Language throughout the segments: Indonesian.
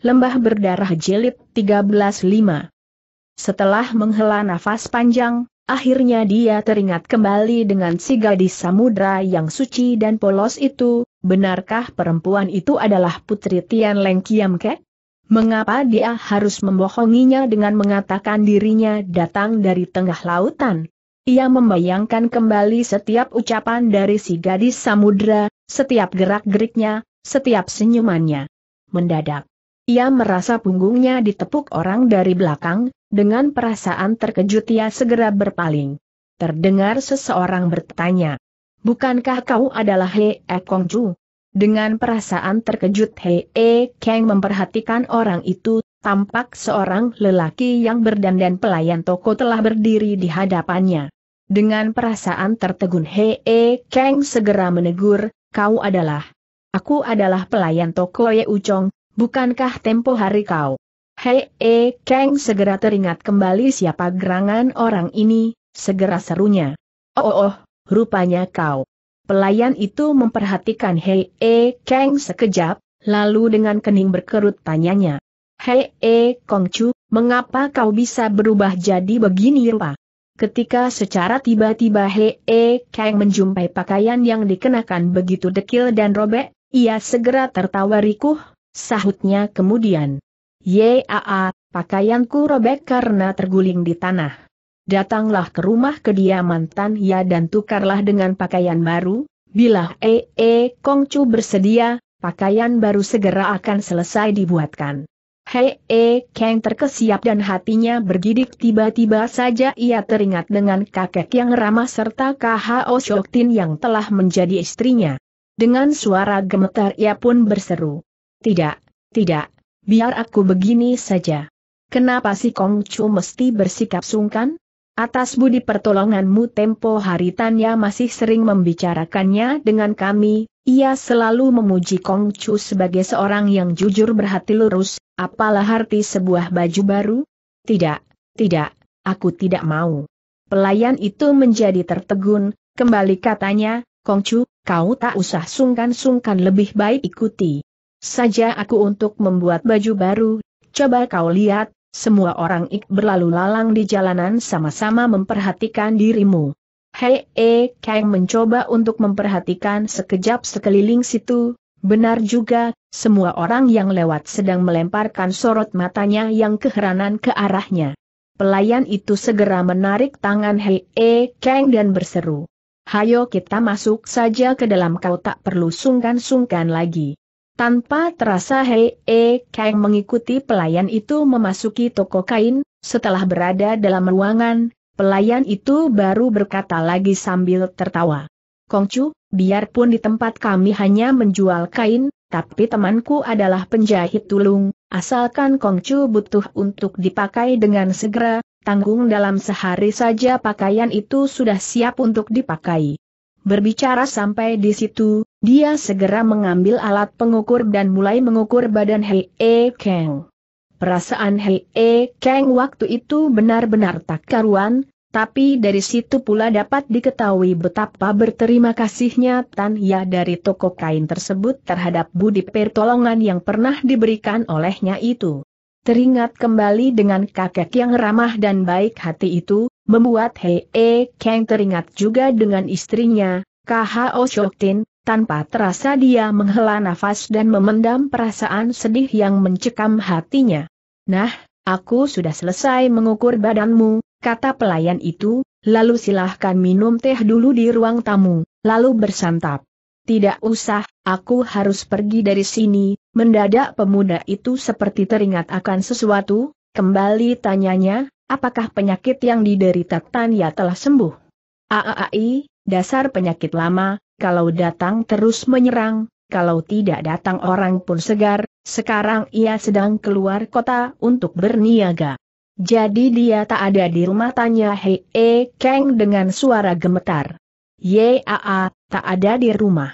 Lembah Berdarah Jilid 13.5 Setelah menghela nafas panjang, akhirnya dia teringat kembali dengan si gadis samudra yang suci dan polos itu, benarkah perempuan itu adalah putri Tian Leng Kiam Kek? Mengapa dia harus membohonginya dengan mengatakan dirinya datang dari tengah lautan? Ia membayangkan kembali setiap ucapan dari si gadis samudra, setiap gerak-geriknya, setiap senyumannya. Mendadak, ia merasa punggungnya ditepuk orang dari belakang, dengan perasaan terkejut ia segera berpaling. Terdengar seseorang bertanya, Bukankah kau adalah Hee e Kong Chu? Dengan perasaan terkejut Hee e Kang memperhatikan orang itu, tampak seorang lelaki yang berdandan pelayan toko telah berdiri di hadapannya. Dengan perasaan tertegun Hee e Kang segera menegur, kau adalah. Aku adalah pelayan toko Ye Uchong, Bukankah tempo hari kau? Hei, e, Kang segera teringat kembali siapa gerangan orang ini, segera serunya. Oh, oh, oh rupanya kau. Pelayan itu memperhatikan Hei E Kang sekejap, lalu dengan kening berkerut tanyanya. Hei E eh, Kongcu, mengapa kau bisa berubah jadi begini rupa? Ketika secara tiba-tiba Hei E Kang menjumpai pakaian yang dikenakan begitu dekil dan robek, ia segera tertawa rikuh Sahutnya kemudian. Yaa, pakaianku robek karena terguling di tanah. Datanglah ke rumah kediaman Tan Ya dan tukarlah dengan pakaian baru, bila Ee -e, e Kongcu bersedia, pakaian baru segera akan selesai dibuatkan. Hei E Kang terkesiap dan hatinya bergidik tiba-tiba saja ia teringat dengan kakek yang ramah serta KHO Shoktin yang telah menjadi istrinya. Dengan suara gemetar ia pun berseru. Tidak, tidak, biar aku begini saja. Kenapa si Kong Chu mesti bersikap sungkan? Atas budi pertolonganmu tempo hari Tanya masih sering membicarakannya dengan kami, ia selalu memuji Kong Chu sebagai seorang yang jujur berhati lurus, apalah arti sebuah baju baru? Tidak, tidak, aku tidak mau. Pelayan itu menjadi tertegun, kembali katanya, Kongcu, kau tak usah sungkan-sungkan lebih baik ikuti saja aku untuk membuat baju baru, coba kau lihat, semua orang ik berlalu lalang di jalanan sama-sama memperhatikan dirimu. Hei, e, Kang mencoba untuk memperhatikan sekejap sekeliling situ, benar juga, semua orang yang lewat sedang melemparkan sorot matanya yang keheranan ke arahnya. Pelayan itu segera menarik tangan Hei, e, Kang dan berseru. Hayo kita masuk saja ke dalam kau tak perlu sungkan-sungkan lagi. Tanpa terasa Hei E Kang mengikuti pelayan itu memasuki toko kain, setelah berada dalam ruangan, pelayan itu baru berkata lagi sambil tertawa. Kongcu, biarpun di tempat kami hanya menjual kain, tapi temanku adalah penjahit tulung, asalkan Kongcu butuh untuk dipakai dengan segera, tanggung dalam sehari saja pakaian itu sudah siap untuk dipakai. Berbicara sampai di situ, dia segera mengambil alat pengukur dan mulai mengukur badan Hei E Kang. Perasaan Hei E Kang waktu itu benar-benar tak karuan, tapi dari situ pula dapat diketahui betapa berterima kasihnya Tan Ya dari toko kain tersebut terhadap budi pertolongan yang pernah diberikan olehnya itu. Teringat kembali dengan kakek yang ramah dan baik hati itu, membuat Hei E Kang teringat juga dengan istrinya, KHO Shoktin, tanpa terasa dia menghela nafas dan memendam perasaan sedih yang mencekam hatinya. Nah, aku sudah selesai mengukur badanmu, kata pelayan itu, lalu silahkan minum teh dulu di ruang tamu, lalu bersantap. Tidak usah, aku harus pergi dari sini, mendadak pemuda itu seperti teringat akan sesuatu, kembali tanyanya, Apakah penyakit yang diderita Tania telah sembuh? Aai, dasar penyakit lama, kalau datang terus menyerang, kalau tidak datang orang pun segar, sekarang ia sedang keluar kota untuk berniaga. Jadi dia tak ada di rumah tanya Hei e, Kang dengan suara gemetar. Yaa, tak ada di rumah.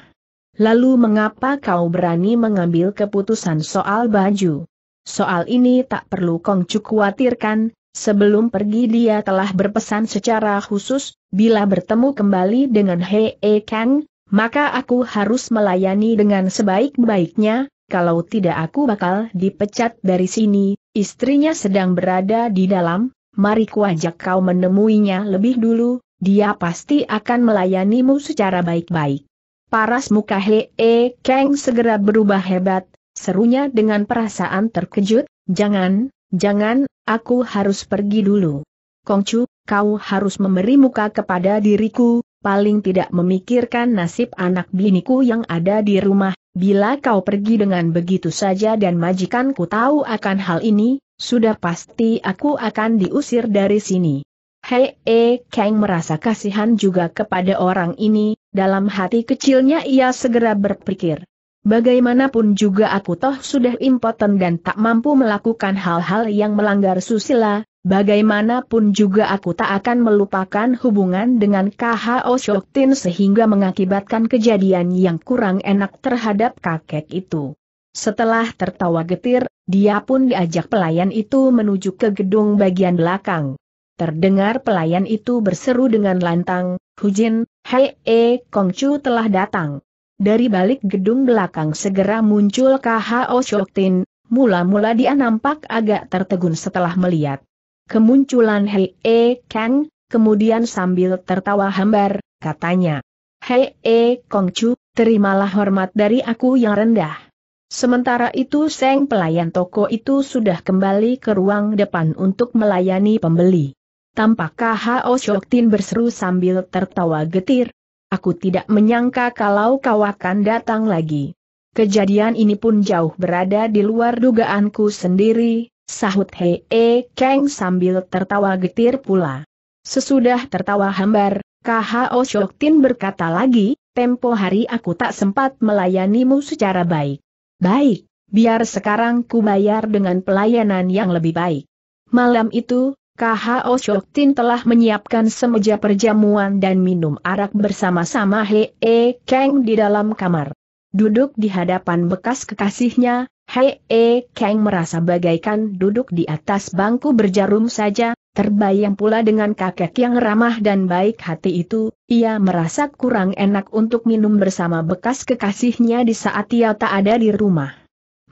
Lalu mengapa kau berani mengambil keputusan soal baju? Soal ini tak perlu Kongcu khawatirkan, Sebelum pergi dia telah berpesan secara khusus, bila bertemu kembali dengan Hei e Kang, maka aku harus melayani dengan sebaik-baiknya, kalau tidak aku bakal dipecat dari sini, istrinya sedang berada di dalam, mari kuajak kau menemuinya lebih dulu, dia pasti akan melayanimu secara baik-baik. Paras muka Hee Kang segera berubah hebat, serunya dengan perasaan terkejut, jangan, Jangan, aku harus pergi dulu. Kongcu, kau harus memberi muka kepada diriku, paling tidak memikirkan nasib anak biniku yang ada di rumah, bila kau pergi dengan begitu saja dan majikanku tahu akan hal ini, sudah pasti aku akan diusir dari sini. Hei, e, eh, Kang merasa kasihan juga kepada orang ini, dalam hati kecilnya ia segera berpikir, Bagaimanapun juga aku toh sudah impoten dan tak mampu melakukan hal-hal yang melanggar susila, bagaimanapun juga aku tak akan melupakan hubungan dengan KHO Shoktin sehingga mengakibatkan kejadian yang kurang enak terhadap kakek itu. Setelah tertawa getir, dia pun diajak pelayan itu menuju ke gedung bagian belakang. Terdengar pelayan itu berseru dengan lantang, Hujin, Hei E Kongcu telah datang dari balik gedung belakang segera muncul KHO Shoktin, mula-mula dia nampak agak tertegun setelah melihat kemunculan Hei E Kang, kemudian sambil tertawa hambar, katanya, Hei E Kongcu, terimalah hormat dari aku yang rendah. Sementara itu Seng pelayan toko itu sudah kembali ke ruang depan untuk melayani pembeli. Tampak KHO Shoktin berseru sambil tertawa getir, Aku tidak menyangka kalau kau akan datang lagi. Kejadian ini pun jauh berada di luar dugaanku sendiri, sahut Hei e Kang sambil tertawa getir pula. Sesudah tertawa hambar, KHO Shoktin berkata lagi, tempo hari aku tak sempat melayanimu secara baik. Baik, biar sekarang ku bayar dengan pelayanan yang lebih baik. Malam itu, KHO Shoktin telah menyiapkan semeja perjamuan dan minum arak bersama-sama Hee -e Kang di dalam kamar. Duduk di hadapan bekas kekasihnya, Hee -e Kang merasa bagaikan duduk di atas bangku berjarum saja, terbayang pula dengan kakek yang ramah dan baik hati itu, ia merasa kurang enak untuk minum bersama bekas kekasihnya di saat ia tak ada di rumah.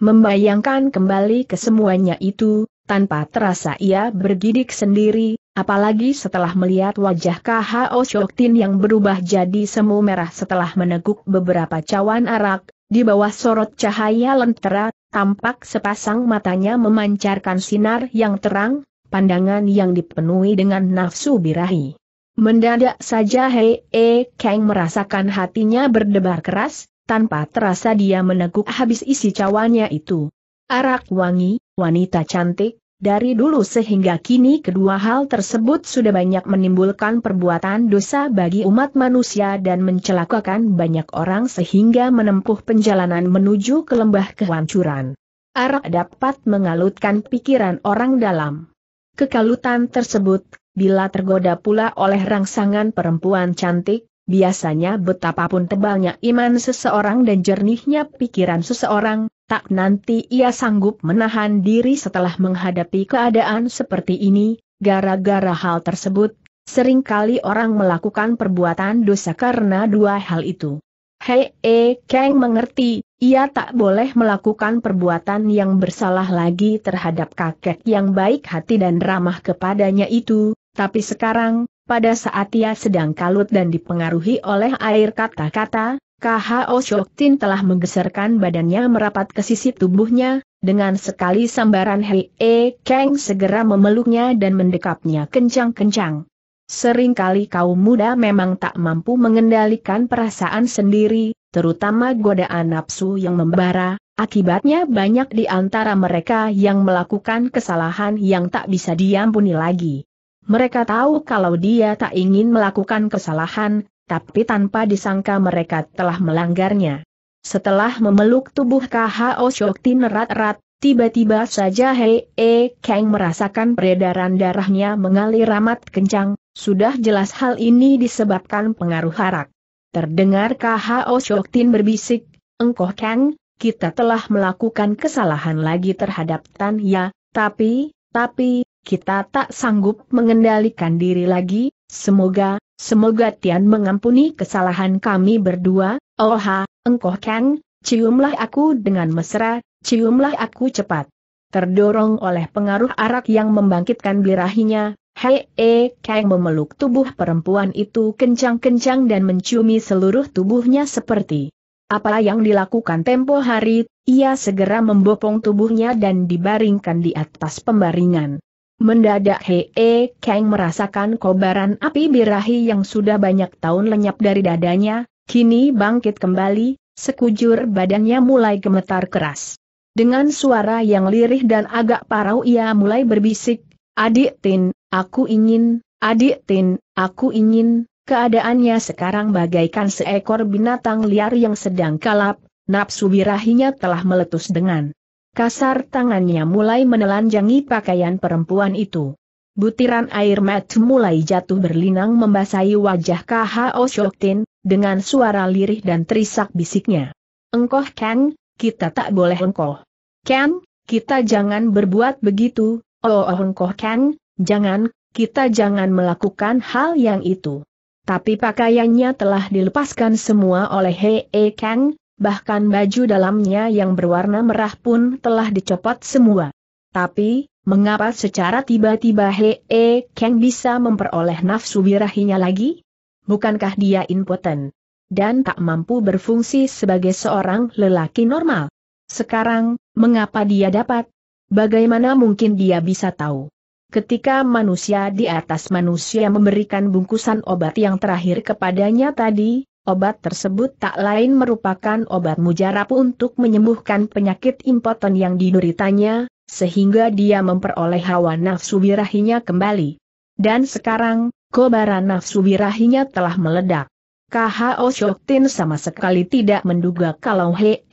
Membayangkan kembali kesemuanya itu, tanpa terasa ia bergidik sendiri, apalagi setelah melihat wajah KHO Shoktin yang berubah jadi semu merah setelah meneguk beberapa cawan arak, di bawah sorot cahaya lentera, tampak sepasang matanya memancarkan sinar yang terang, pandangan yang dipenuhi dengan nafsu birahi. Mendadak saja Hei E Kang merasakan hatinya berdebar keras, tanpa terasa dia meneguk habis isi cawannya itu. Arak wangi, wanita cantik, dari dulu sehingga kini kedua hal tersebut sudah banyak menimbulkan perbuatan dosa bagi umat manusia dan mencelakakan banyak orang sehingga menempuh penjalanan menuju ke lembah kehancuran. Arak dapat mengalutkan pikiran orang dalam kekalutan tersebut, bila tergoda pula oleh rangsangan perempuan cantik, biasanya betapapun tebalnya iman seseorang dan jernihnya pikiran seseorang, tak nanti ia sanggup menahan diri setelah menghadapi keadaan seperti ini, gara-gara hal tersebut, seringkali orang melakukan perbuatan dosa karena dua hal itu. Hei, e, eh, Kang mengerti, ia tak boleh melakukan perbuatan yang bersalah lagi terhadap kakek yang baik hati dan ramah kepadanya itu, tapi sekarang, pada saat ia sedang kalut dan dipengaruhi oleh air kata-kata, KHO Shoktin telah menggeserkan badannya merapat ke sisi tubuhnya, dengan sekali sambaran Hei E Kang segera memeluknya dan mendekapnya kencang-kencang. Seringkali kaum muda memang tak mampu mengendalikan perasaan sendiri, terutama godaan nafsu yang membara, akibatnya banyak di antara mereka yang melakukan kesalahan yang tak bisa diampuni lagi. Mereka tahu kalau dia tak ingin melakukan kesalahan, tapi tanpa disangka mereka telah melanggarnya. Setelah memeluk tubuh KHO Shoktin erat-erat, tiba-tiba saja Hei E Kang merasakan peredaran darahnya mengalir amat kencang, sudah jelas hal ini disebabkan pengaruh harak. Terdengar KHO Shoktin berbisik, Engkoh Kang, kita telah melakukan kesalahan lagi terhadap Tan Ya, tapi, tapi, kita tak sanggup mengendalikan diri lagi, semoga, Semoga Tian mengampuni kesalahan kami berdua, Oha, engkoh Kang, ciumlah aku dengan mesra, ciumlah aku cepat. Terdorong oleh pengaruh arak yang membangkitkan birahinya, Hei -e Kang memeluk tubuh perempuan itu kencang-kencang dan menciumi seluruh tubuhnya seperti apa yang dilakukan tempo hari, ia segera membopong tubuhnya dan dibaringkan di atas pembaringan. Mendadak Hee eh, Kang merasakan kobaran api birahi yang sudah banyak tahun lenyap dari dadanya, kini bangkit kembali, sekujur badannya mulai gemetar keras. Dengan suara yang lirih dan agak parau ia mulai berbisik, Adik Tin, aku ingin, Adik Tin, aku ingin, keadaannya sekarang bagaikan seekor binatang liar yang sedang kalap, nafsu birahinya telah meletus dengan Kasar tangannya mulai menelanjangi pakaian perempuan itu. Butiran air mat mulai jatuh berlinang membasahi wajah KHO Shoktin, dengan suara lirih dan terisak bisiknya. Engkoh Kang, kita tak boleh engkoh. Kang, kita jangan berbuat begitu, oh, oh engkoh Kang, jangan, kita jangan melakukan hal yang itu. Tapi pakaiannya telah dilepaskan semua oleh He, He Kang, bahkan baju dalamnya yang berwarna merah pun telah dicopot semua. Tapi, mengapa secara tiba-tiba Hee yang Kang bisa memperoleh nafsu birahinya lagi? Bukankah dia impoten? Dan tak mampu berfungsi sebagai seorang lelaki normal? Sekarang, mengapa dia dapat? Bagaimana mungkin dia bisa tahu? Ketika manusia di atas manusia memberikan bungkusan obat yang terakhir kepadanya tadi, Obat tersebut tak lain merupakan obat mujarab untuk menyembuhkan penyakit impoten yang dinuritanya, sehingga dia memperoleh hawa nafsu birahinya kembali. Dan sekarang, kobaran nafsu birahinya telah meledak. KHO Tin sama sekali tidak menduga kalau Hee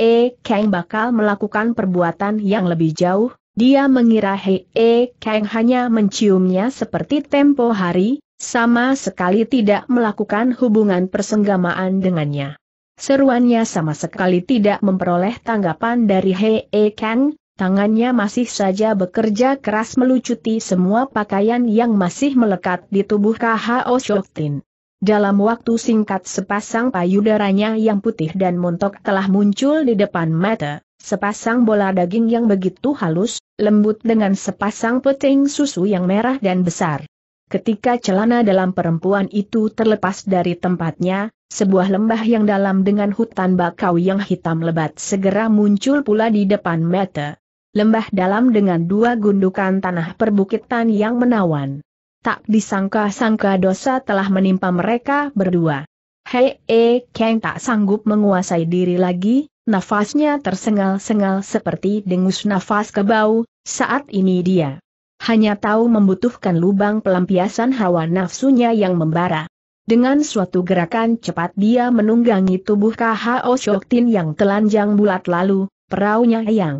Kang bakal melakukan perbuatan yang lebih jauh, dia mengira Hee Kang hanya menciumnya seperti tempo hari, sama sekali tidak melakukan hubungan persenggamaan dengannya. Seruannya sama sekali tidak memperoleh tanggapan dari Hei -E Kang, tangannya masih saja bekerja keras melucuti semua pakaian yang masih melekat di tubuh KHO Shoktin. Dalam waktu singkat sepasang payudaranya yang putih dan montok telah muncul di depan mata, sepasang bola daging yang begitu halus, lembut dengan sepasang peting susu yang merah dan besar. Ketika celana dalam perempuan itu terlepas dari tempatnya, sebuah lembah yang dalam dengan hutan bakau yang hitam lebat segera muncul pula di depan mata. Lembah dalam dengan dua gundukan tanah perbukitan yang menawan. Tak disangka-sangka dosa telah menimpa mereka berdua. Hei, e, Kang tak sanggup menguasai diri lagi, nafasnya tersengal-sengal seperti dengus nafas kebau, saat ini dia hanya tahu membutuhkan lubang pelampiasan hawa nafsunya yang membara. Dengan suatu gerakan cepat dia menunggangi tubuh KHO Shoktin yang telanjang bulat lalu, perahunya yang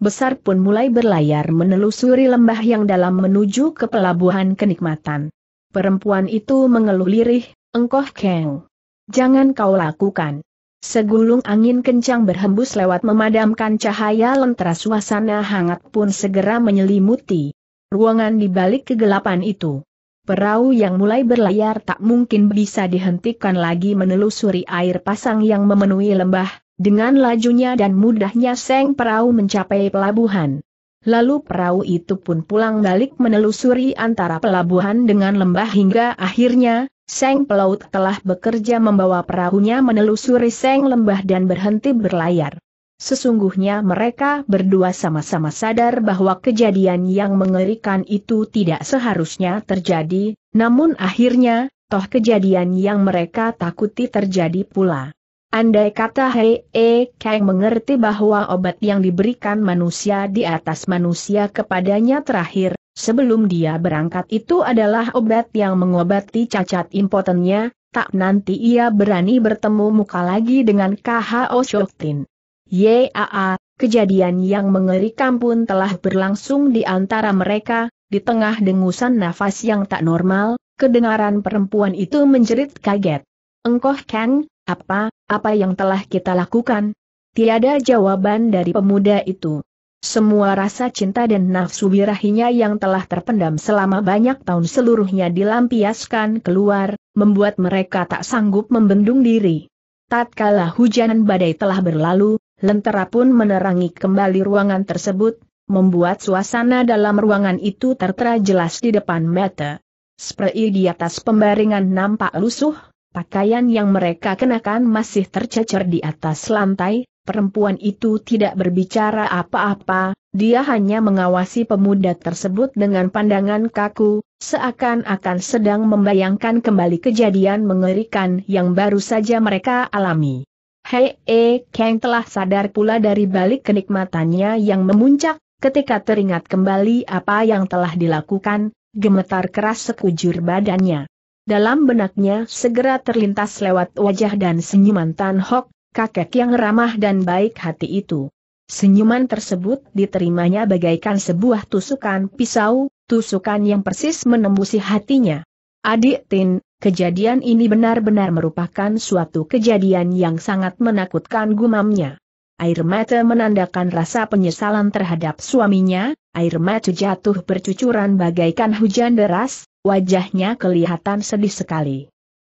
besar pun mulai berlayar menelusuri lembah yang dalam menuju ke pelabuhan kenikmatan. Perempuan itu mengeluh lirih, engkoh keng. Jangan kau lakukan. Segulung angin kencang berhembus lewat memadamkan cahaya lentera suasana hangat pun segera menyelimuti ruangan di balik kegelapan itu. Perahu yang mulai berlayar tak mungkin bisa dihentikan lagi menelusuri air pasang yang memenuhi lembah, dengan lajunya dan mudahnya seng perahu mencapai pelabuhan. Lalu perahu itu pun pulang balik menelusuri antara pelabuhan dengan lembah hingga akhirnya, seng pelaut telah bekerja membawa perahunya menelusuri seng lembah dan berhenti berlayar. Sesungguhnya mereka berdua sama-sama sadar bahwa kejadian yang mengerikan itu tidak seharusnya terjadi, namun akhirnya, toh kejadian yang mereka takuti terjadi pula. Andai kata Hei E Kang mengerti bahwa obat yang diberikan manusia di atas manusia kepadanya terakhir, sebelum dia berangkat itu adalah obat yang mengobati cacat impotennya, tak nanti ia berani bertemu muka lagi dengan KHO Shoktin. Yaa, kejadian yang mengerikan pun telah berlangsung di antara mereka, di tengah dengusan nafas yang tak normal, kedengaran perempuan itu menjerit kaget. Engkoh Kang, apa, apa yang telah kita lakukan? Tiada jawaban dari pemuda itu. Semua rasa cinta dan nafsu birahinya yang telah terpendam selama banyak tahun seluruhnya dilampiaskan keluar, membuat mereka tak sanggup membendung diri. Tatkala hujanan badai telah berlalu, Lentera pun menerangi kembali ruangan tersebut, membuat suasana dalam ruangan itu tertera jelas di depan mata. Spray di atas pembaringan nampak lusuh, pakaian yang mereka kenakan masih tercecer di atas lantai, perempuan itu tidak berbicara apa-apa, dia hanya mengawasi pemuda tersebut dengan pandangan kaku, seakan-akan sedang membayangkan kembali kejadian mengerikan yang baru saja mereka alami. Hei, eh, Kang telah sadar pula dari balik kenikmatannya yang memuncak, ketika teringat kembali apa yang telah dilakukan, gemetar keras sekujur badannya. Dalam benaknya segera terlintas lewat wajah dan senyuman Tan Hok, kakek yang ramah dan baik hati itu. Senyuman tersebut diterimanya bagaikan sebuah tusukan pisau, tusukan yang persis menembusi hatinya. Adik Tin, Kejadian ini benar-benar merupakan suatu kejadian yang sangat menakutkan gumamnya. Air mata menandakan rasa penyesalan terhadap suaminya, air mata jatuh bercucuran bagaikan hujan deras, wajahnya kelihatan sedih sekali.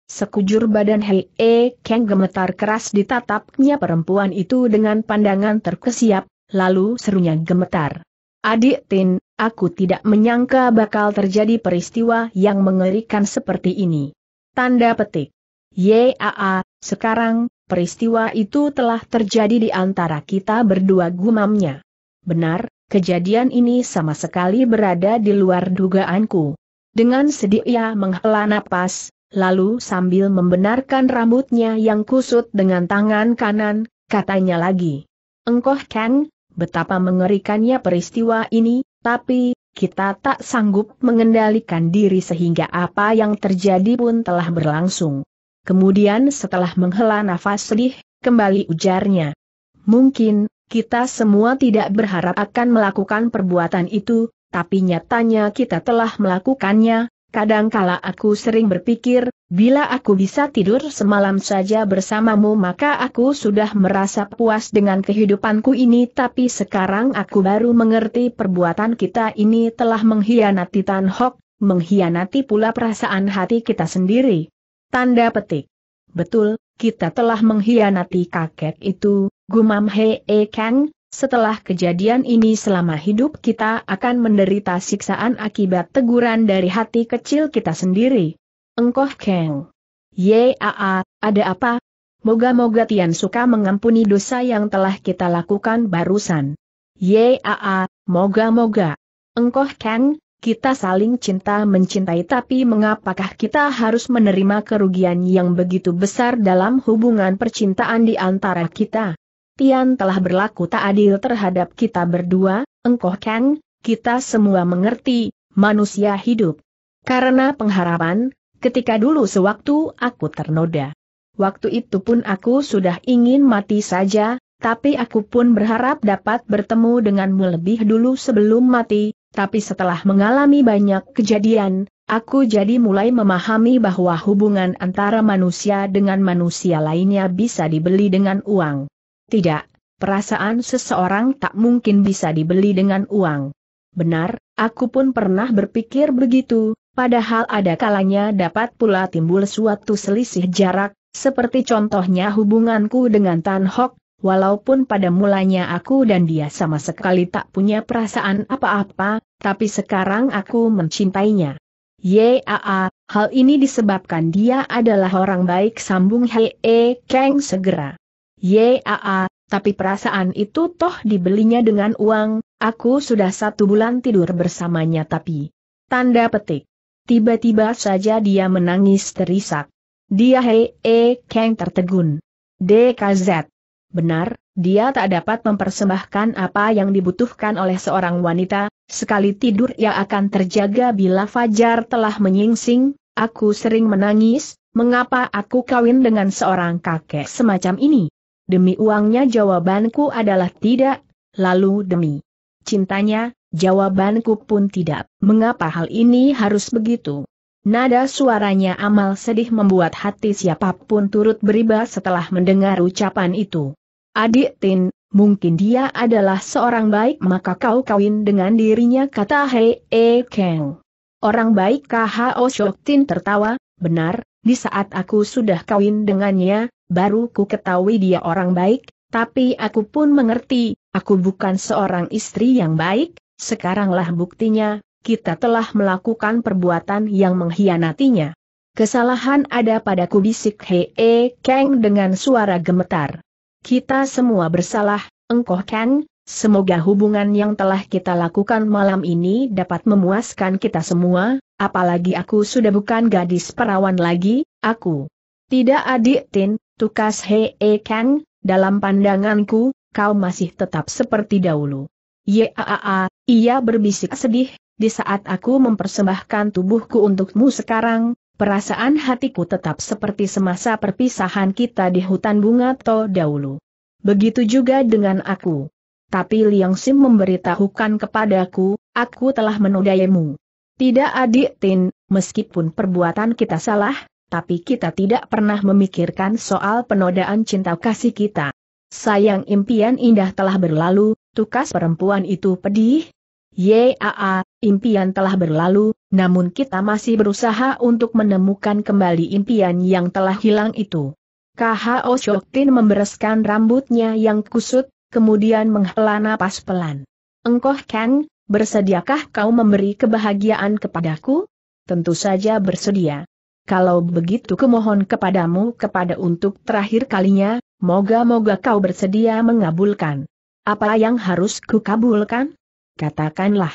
Sekujur badan Hei E Kang gemetar keras ditatapnya perempuan itu dengan pandangan terkesiap, lalu serunya gemetar. Adik Tin, aku tidak menyangka bakal terjadi peristiwa yang mengerikan seperti ini. Tanda petik. Yaa, sekarang, peristiwa itu telah terjadi di antara kita berdua gumamnya. Benar, kejadian ini sama sekali berada di luar dugaanku. Dengan sedih ia menghela napas, lalu sambil membenarkan rambutnya yang kusut dengan tangan kanan, katanya lagi. Engkoh Kang, betapa mengerikannya peristiwa ini, tapi, kita tak sanggup mengendalikan diri sehingga apa yang terjadi pun telah berlangsung. Kemudian setelah menghela nafas sedih, kembali ujarnya. Mungkin, kita semua tidak berharap akan melakukan perbuatan itu, tapi nyatanya kita telah melakukannya, Kadangkala aku sering berpikir, bila aku bisa tidur semalam saja bersamamu maka aku sudah merasa puas dengan kehidupanku ini tapi sekarang aku baru mengerti perbuatan kita ini telah mengkhianati Tan Hok, mengkhianati pula perasaan hati kita sendiri. Tanda petik. Betul, kita telah mengkhianati kakek itu, gumam Hee Kang, setelah kejadian ini selama hidup kita akan menderita siksaan akibat teguran dari hati kecil kita sendiri. Engkoh Keng. Yaa, ada apa? Moga-moga Tian suka mengampuni dosa yang telah kita lakukan barusan. Yaa, moga-moga. Engkoh Keng, kita saling cinta mencintai tapi mengapakah kita harus menerima kerugian yang begitu besar dalam hubungan percintaan di antara kita? Tian telah berlaku tak adil terhadap kita berdua, engkau Kang, kita semua mengerti, manusia hidup. Karena pengharapan, ketika dulu sewaktu aku ternoda. Waktu itu pun aku sudah ingin mati saja, tapi aku pun berharap dapat bertemu denganmu lebih dulu sebelum mati, tapi setelah mengalami banyak kejadian, aku jadi mulai memahami bahwa hubungan antara manusia dengan manusia lainnya bisa dibeli dengan uang. Tidak, perasaan seseorang tak mungkin bisa dibeli dengan uang. Benar, aku pun pernah berpikir begitu, padahal ada kalanya dapat pula timbul suatu selisih jarak, seperti contohnya hubunganku dengan Tan Hok, walaupun pada mulanya aku dan dia sama sekali tak punya perasaan apa-apa, tapi sekarang aku mencintainya. Yaa, hal ini disebabkan dia adalah orang baik sambung Hee Kang segera. Yaa, tapi perasaan itu toh dibelinya dengan uang, aku sudah satu bulan tidur bersamanya tapi. Tanda petik. Tiba-tiba saja dia menangis terisak. Dia hee keng tertegun. DKZ. Benar, dia tak dapat mempersembahkan apa yang dibutuhkan oleh seorang wanita, sekali tidur ia akan terjaga bila fajar telah menyingsing, aku sering menangis, mengapa aku kawin dengan seorang kakek semacam ini? Demi uangnya jawabanku adalah tidak, lalu demi cintanya, jawabanku pun tidak. Mengapa hal ini harus begitu? Nada suaranya amal sedih membuat hati siapapun turut beriba setelah mendengar ucapan itu. Adik Tin, mungkin dia adalah seorang baik maka kau kawin dengan dirinya kata Hei E Kang. Orang baik KHO Shok Tin tertawa, benar, di saat aku sudah kawin dengannya, baru ku ketahui dia orang baik, tapi aku pun mengerti, aku bukan seorang istri yang baik, sekaranglah buktinya, kita telah melakukan perbuatan yang menghianatinya. Kesalahan ada padaku bisik Hee Kang dengan suara gemetar. Kita semua bersalah, engkau Kang, semoga hubungan yang telah kita lakukan malam ini dapat memuaskan kita semua, apalagi aku sudah bukan gadis perawan lagi, aku. Tidak adik Tin, Tukas Hee Kang, dalam pandanganku, kau masih tetap seperti dahulu. Yaa, ia berbisik sedih, di saat aku mempersembahkan tubuhku untukmu sekarang, perasaan hatiku tetap seperti semasa perpisahan kita di hutan bunga to dahulu. Begitu juga dengan aku. Tapi Liang Sim memberitahukan kepadaku, aku telah menodaimu. Tidak adik Tin, meskipun perbuatan kita salah, tapi kita tidak pernah memikirkan soal penodaan cinta kasih kita. Sayang impian indah telah berlalu, tukas perempuan itu pedih. Yaa, impian telah berlalu, namun kita masih berusaha untuk menemukan kembali impian yang telah hilang itu. KHO Shoktin membereskan rambutnya yang kusut, kemudian menghela napas pelan. Engkoh Kang, bersediakah kau memberi kebahagiaan kepadaku? Tentu saja bersedia. Kalau begitu kemohon kepadamu kepada untuk terakhir kalinya, moga-moga kau bersedia mengabulkan. Apa yang harus kukabulkan? Katakanlah.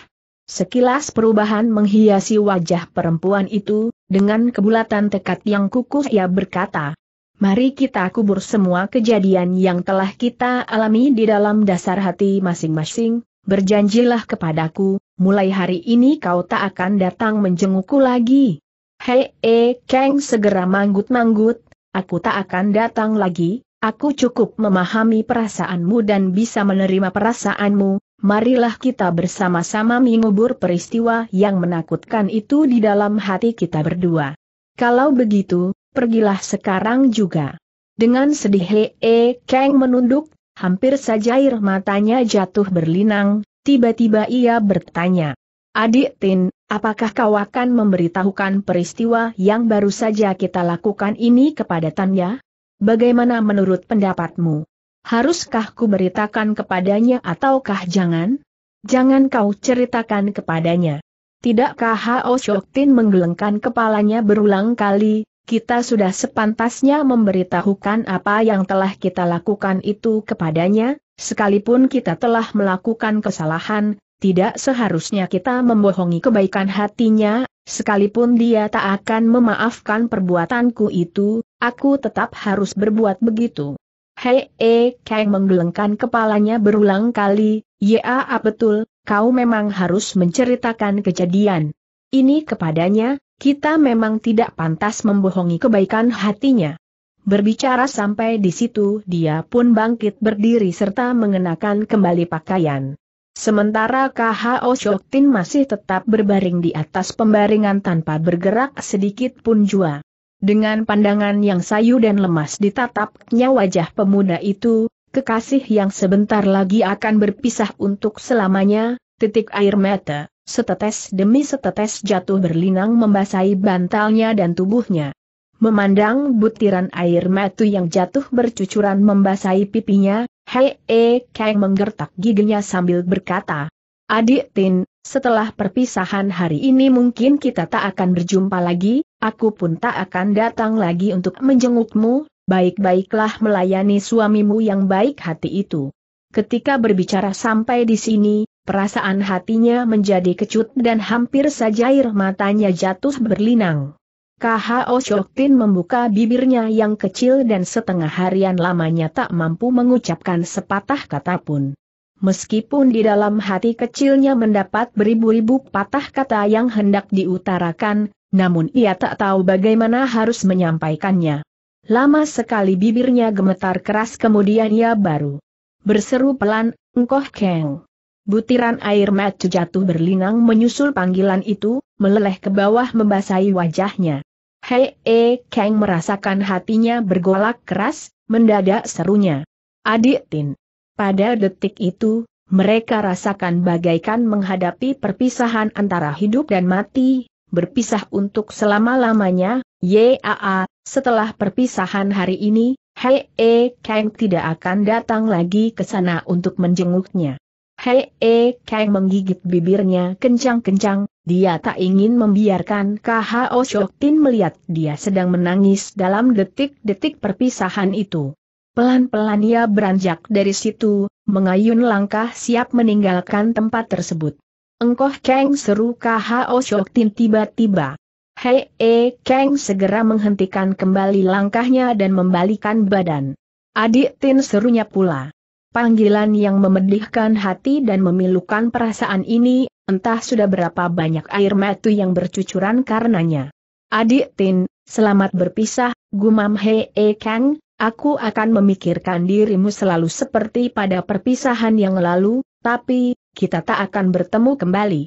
Sekilas perubahan menghiasi wajah perempuan itu, dengan kebulatan tekad yang kukuh ia berkata, Mari kita kubur semua kejadian yang telah kita alami di dalam dasar hati masing-masing, berjanjilah kepadaku, mulai hari ini kau tak akan datang menjengukku lagi. Hei, e, Kang segera manggut-manggut, aku tak akan datang lagi, aku cukup memahami perasaanmu dan bisa menerima perasaanmu, marilah kita bersama-sama mengubur peristiwa yang menakutkan itu di dalam hati kita berdua. Kalau begitu, pergilah sekarang juga. Dengan sedih eh, eh Kang menunduk, hampir saja air matanya jatuh berlinang, tiba-tiba ia bertanya. Adik Tin, apakah kau akan memberitahukan peristiwa yang baru saja kita lakukan ini kepada Tanya? Bagaimana menurut pendapatmu? Haruskah ku beritakan kepadanya ataukah jangan? Jangan kau ceritakan kepadanya. Tidakkah Hao Shok Tin menggelengkan kepalanya berulang kali, kita sudah sepantasnya memberitahukan apa yang telah kita lakukan itu kepadanya, sekalipun kita telah melakukan kesalahan, tidak seharusnya kita membohongi kebaikan hatinya, sekalipun dia tak akan memaafkan perbuatanku itu, aku tetap harus berbuat begitu. Hei, e, eh, Kang menggelengkan kepalanya berulang kali, ya ah, betul, kau memang harus menceritakan kejadian. Ini kepadanya, kita memang tidak pantas membohongi kebaikan hatinya. Berbicara sampai di situ dia pun bangkit berdiri serta mengenakan kembali pakaian. Sementara KHO Shoktin masih tetap berbaring di atas pembaringan tanpa bergerak sedikit pun jua. Dengan pandangan yang sayu dan lemas ditatapnya wajah pemuda itu, kekasih yang sebentar lagi akan berpisah untuk selamanya, titik air mata, setetes demi setetes jatuh berlinang membasahi bantalnya dan tubuhnya. Memandang butiran air mata yang jatuh bercucuran membasahi pipinya, Hei E Kang menggertak giginya sambil berkata, Adik Tin, setelah perpisahan hari ini mungkin kita tak akan berjumpa lagi, aku pun tak akan datang lagi untuk menjengukmu, baik-baiklah melayani suamimu yang baik hati itu. Ketika berbicara sampai di sini, perasaan hatinya menjadi kecut dan hampir saja air matanya jatuh berlinang. KHO Shokin membuka bibirnya yang kecil dan setengah harian lamanya tak mampu mengucapkan sepatah kata pun. Meskipun di dalam hati kecilnya mendapat beribu-ribu patah kata yang hendak diutarakan, namun ia tak tahu bagaimana harus menyampaikannya. Lama sekali bibirnya gemetar keras kemudian ia baru berseru pelan, engkoh keng. Butiran air mata jatuh berlinang menyusul panggilan itu, meleleh ke bawah membasahi wajahnya. Hei E Kang merasakan hatinya bergolak keras, mendadak serunya. Adik Tin. Pada detik itu, mereka rasakan bagaikan menghadapi perpisahan antara hidup dan mati, berpisah untuk selama-lamanya, YAA, setelah perpisahan hari ini, Hei E Kang tidak akan datang lagi ke sana untuk menjenguknya. Hei E Kang menggigit bibirnya kencang-kencang, dia tak ingin membiarkan KHO Shoktin melihat dia sedang menangis dalam detik-detik perpisahan itu. Pelan-pelan ia beranjak dari situ, mengayun langkah siap meninggalkan tempat tersebut. Engkoh Kang seru KHO Shoktin tiba-tiba. Hei E Kang segera menghentikan kembali langkahnya dan membalikan badan. Adik Tin serunya pula. Panggilan yang memedihkan hati dan memilukan perasaan ini Entah sudah berapa banyak air mata yang bercucuran karenanya. Adik Tin, selamat berpisah, gumam Hei e Kang, aku akan memikirkan dirimu selalu seperti pada perpisahan yang lalu, tapi, kita tak akan bertemu kembali.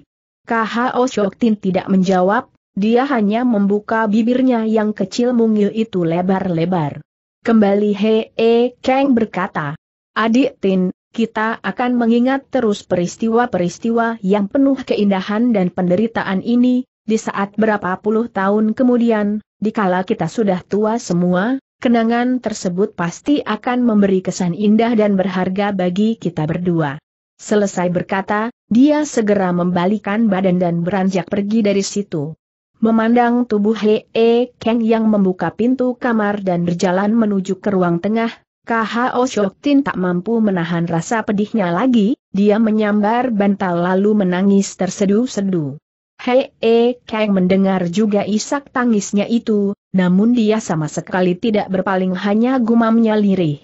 KHO Shok Tin tidak menjawab, dia hanya membuka bibirnya yang kecil mungil itu lebar-lebar. Kembali Hei e Kang berkata, Adik Tin, kita akan mengingat terus peristiwa-peristiwa yang penuh keindahan dan penderitaan ini, di saat berapa puluh tahun kemudian, dikala kita sudah tua semua, kenangan tersebut pasti akan memberi kesan indah dan berharga bagi kita berdua. Selesai berkata, dia segera membalikan badan dan beranjak pergi dari situ. Memandang tubuh Hee Kang yang membuka pintu kamar dan berjalan menuju ke ruang tengah, KHO Shoktin tak mampu menahan rasa pedihnya lagi, dia menyambar bantal lalu menangis tersedu sedu Hei E Kang mendengar juga isak tangisnya itu, namun dia sama sekali tidak berpaling hanya gumamnya lirih.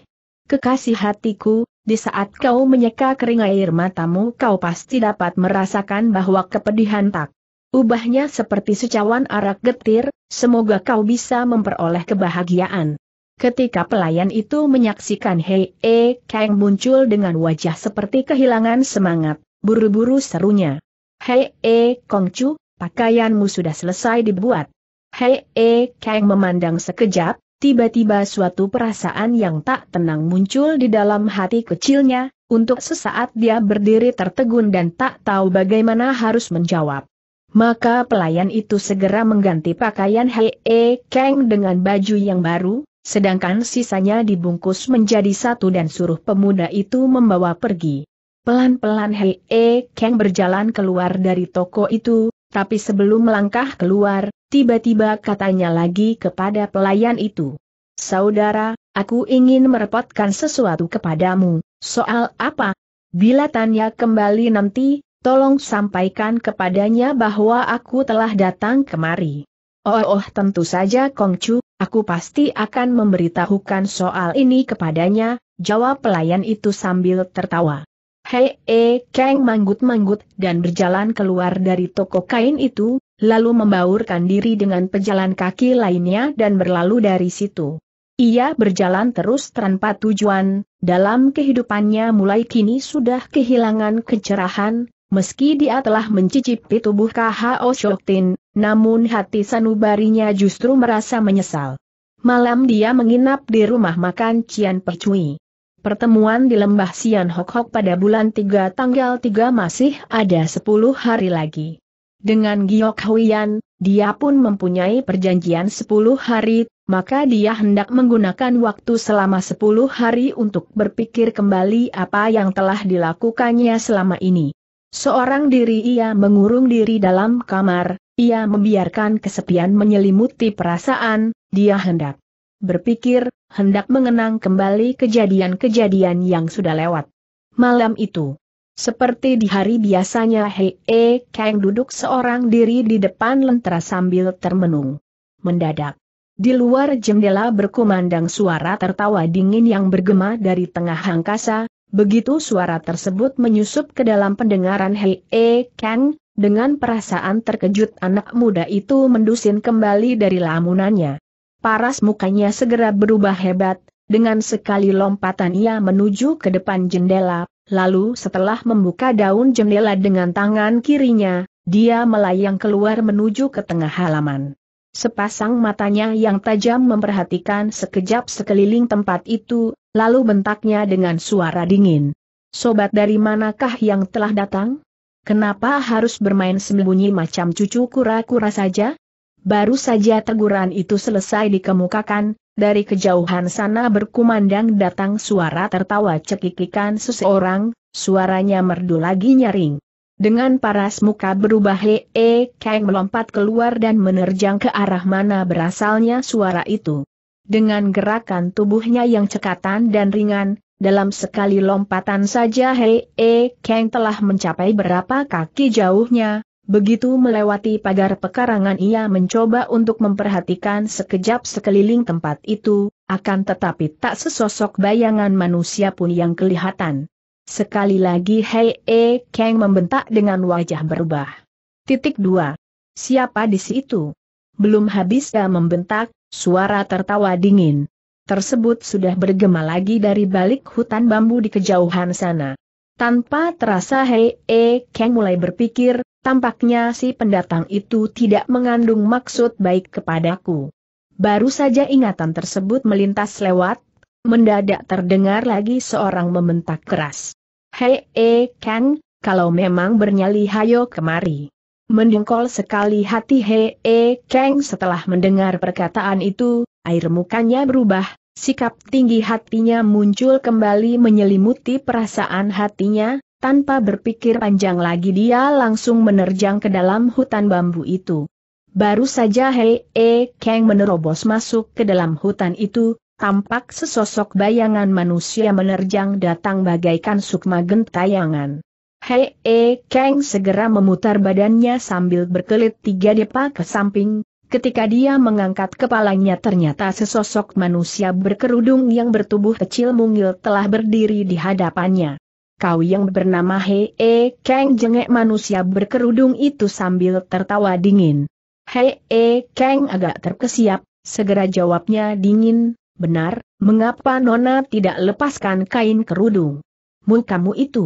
Kekasih hatiku, di saat kau menyeka kering air matamu kau pasti dapat merasakan bahwa kepedihan tak ubahnya seperti secawan arak getir, semoga kau bisa memperoleh kebahagiaan. Ketika pelayan itu menyaksikan Hei E Kang muncul dengan wajah seperti kehilangan semangat, buru-buru serunya. Hei E Kongcu, pakaianmu sudah selesai dibuat. Hei E Kang memandang sekejap, tiba-tiba suatu perasaan yang tak tenang muncul di dalam hati kecilnya, untuk sesaat dia berdiri tertegun dan tak tahu bagaimana harus menjawab. Maka pelayan itu segera mengganti pakaian Hei E Kang dengan baju yang baru, sedangkan sisanya dibungkus menjadi satu dan suruh pemuda itu membawa pergi. Pelan-pelan Hei E Kang berjalan keluar dari toko itu, tapi sebelum melangkah keluar, tiba-tiba katanya lagi kepada pelayan itu. Saudara, aku ingin merepotkan sesuatu kepadamu, soal apa? Bila tanya kembali nanti, tolong sampaikan kepadanya bahwa aku telah datang kemari. Oh, oh tentu saja kong chu Aku pasti akan memberitahukan soal ini kepadanya, jawab pelayan itu sambil tertawa. Hei, e, Kang manggut-manggut dan berjalan keluar dari toko kain itu, lalu membaurkan diri dengan pejalan kaki lainnya dan berlalu dari situ. Ia berjalan terus tanpa tujuan, dalam kehidupannya mulai kini sudah kehilangan kecerahan, Meski dia telah mencicipi tubuh KHO Shoktin, namun hati sanubarinya justru merasa menyesal. Malam dia menginap di rumah makan Cian Percui. Pertemuan di lembah Sian Hok Hok pada bulan 3 tanggal 3 masih ada 10 hari lagi. Dengan Giok Huyan, dia pun mempunyai perjanjian 10 hari, maka dia hendak menggunakan waktu selama 10 hari untuk berpikir kembali apa yang telah dilakukannya selama ini. Seorang diri ia mengurung diri dalam kamar, ia membiarkan kesepian menyelimuti perasaan, dia hendak berpikir, hendak mengenang kembali kejadian-kejadian yang sudah lewat. Malam itu, seperti di hari biasanya Hei e Kang duduk seorang diri di depan lentera sambil termenung. Mendadak, di luar jendela berkumandang suara tertawa dingin yang bergema dari tengah angkasa, Begitu suara tersebut menyusup ke dalam pendengaran Hei E Kang, dengan perasaan terkejut anak muda itu mendusin kembali dari lamunannya. Paras mukanya segera berubah hebat, dengan sekali lompatan ia menuju ke depan jendela, lalu setelah membuka daun jendela dengan tangan kirinya, dia melayang keluar menuju ke tengah halaman. Sepasang matanya yang tajam memperhatikan sekejap sekeliling tempat itu, lalu bentaknya dengan suara dingin. Sobat dari manakah yang telah datang? Kenapa harus bermain sembunyi macam cucu kura-kura saja? Baru saja teguran itu selesai dikemukakan, dari kejauhan sana berkumandang datang suara tertawa cekikikan seseorang, suaranya merdu lagi nyaring. Dengan paras muka berubah Hee Kang melompat keluar dan menerjang ke arah mana berasalnya suara itu. Dengan gerakan tubuhnya yang cekatan dan ringan, dalam sekali lompatan saja Hee Kang telah mencapai berapa kaki jauhnya, begitu melewati pagar pekarangan ia mencoba untuk memperhatikan sekejap sekeliling tempat itu, akan tetapi tak sesosok bayangan manusia pun yang kelihatan. Sekali lagi Hei E Kang membentak dengan wajah berubah. Titik 2. Siapa di situ? Belum habis ia membentak, suara tertawa dingin. Tersebut sudah bergema lagi dari balik hutan bambu di kejauhan sana. Tanpa terasa Hei E Kang mulai berpikir, tampaknya si pendatang itu tidak mengandung maksud baik kepadaku. Baru saja ingatan tersebut melintas lewat, Mendadak terdengar lagi seorang membentak keras. Hei, eh, Kang, kalau memang bernyali hayo kemari. Mendengkol sekali hati Hei E Kang setelah mendengar perkataan itu, air mukanya berubah, sikap tinggi hatinya muncul kembali menyelimuti perasaan hatinya, tanpa berpikir panjang lagi dia langsung menerjang ke dalam hutan bambu itu. Baru saja Hei E Kang menerobos masuk ke dalam hutan itu, tampak sesosok bayangan manusia menerjang datang bagaikan sukma gentayangan. Hei, e, Kang segera memutar badannya sambil berkelit tiga depa ke samping, ketika dia mengangkat kepalanya ternyata sesosok manusia berkerudung yang bertubuh kecil mungil telah berdiri di hadapannya. Kau yang bernama Hei, e, Kang jengek manusia berkerudung itu sambil tertawa dingin. Hei, e, Kang agak terkesiap, segera jawabnya dingin, Benar, mengapa Nona tidak lepaskan kain kerudung? Mukamu kamu itu.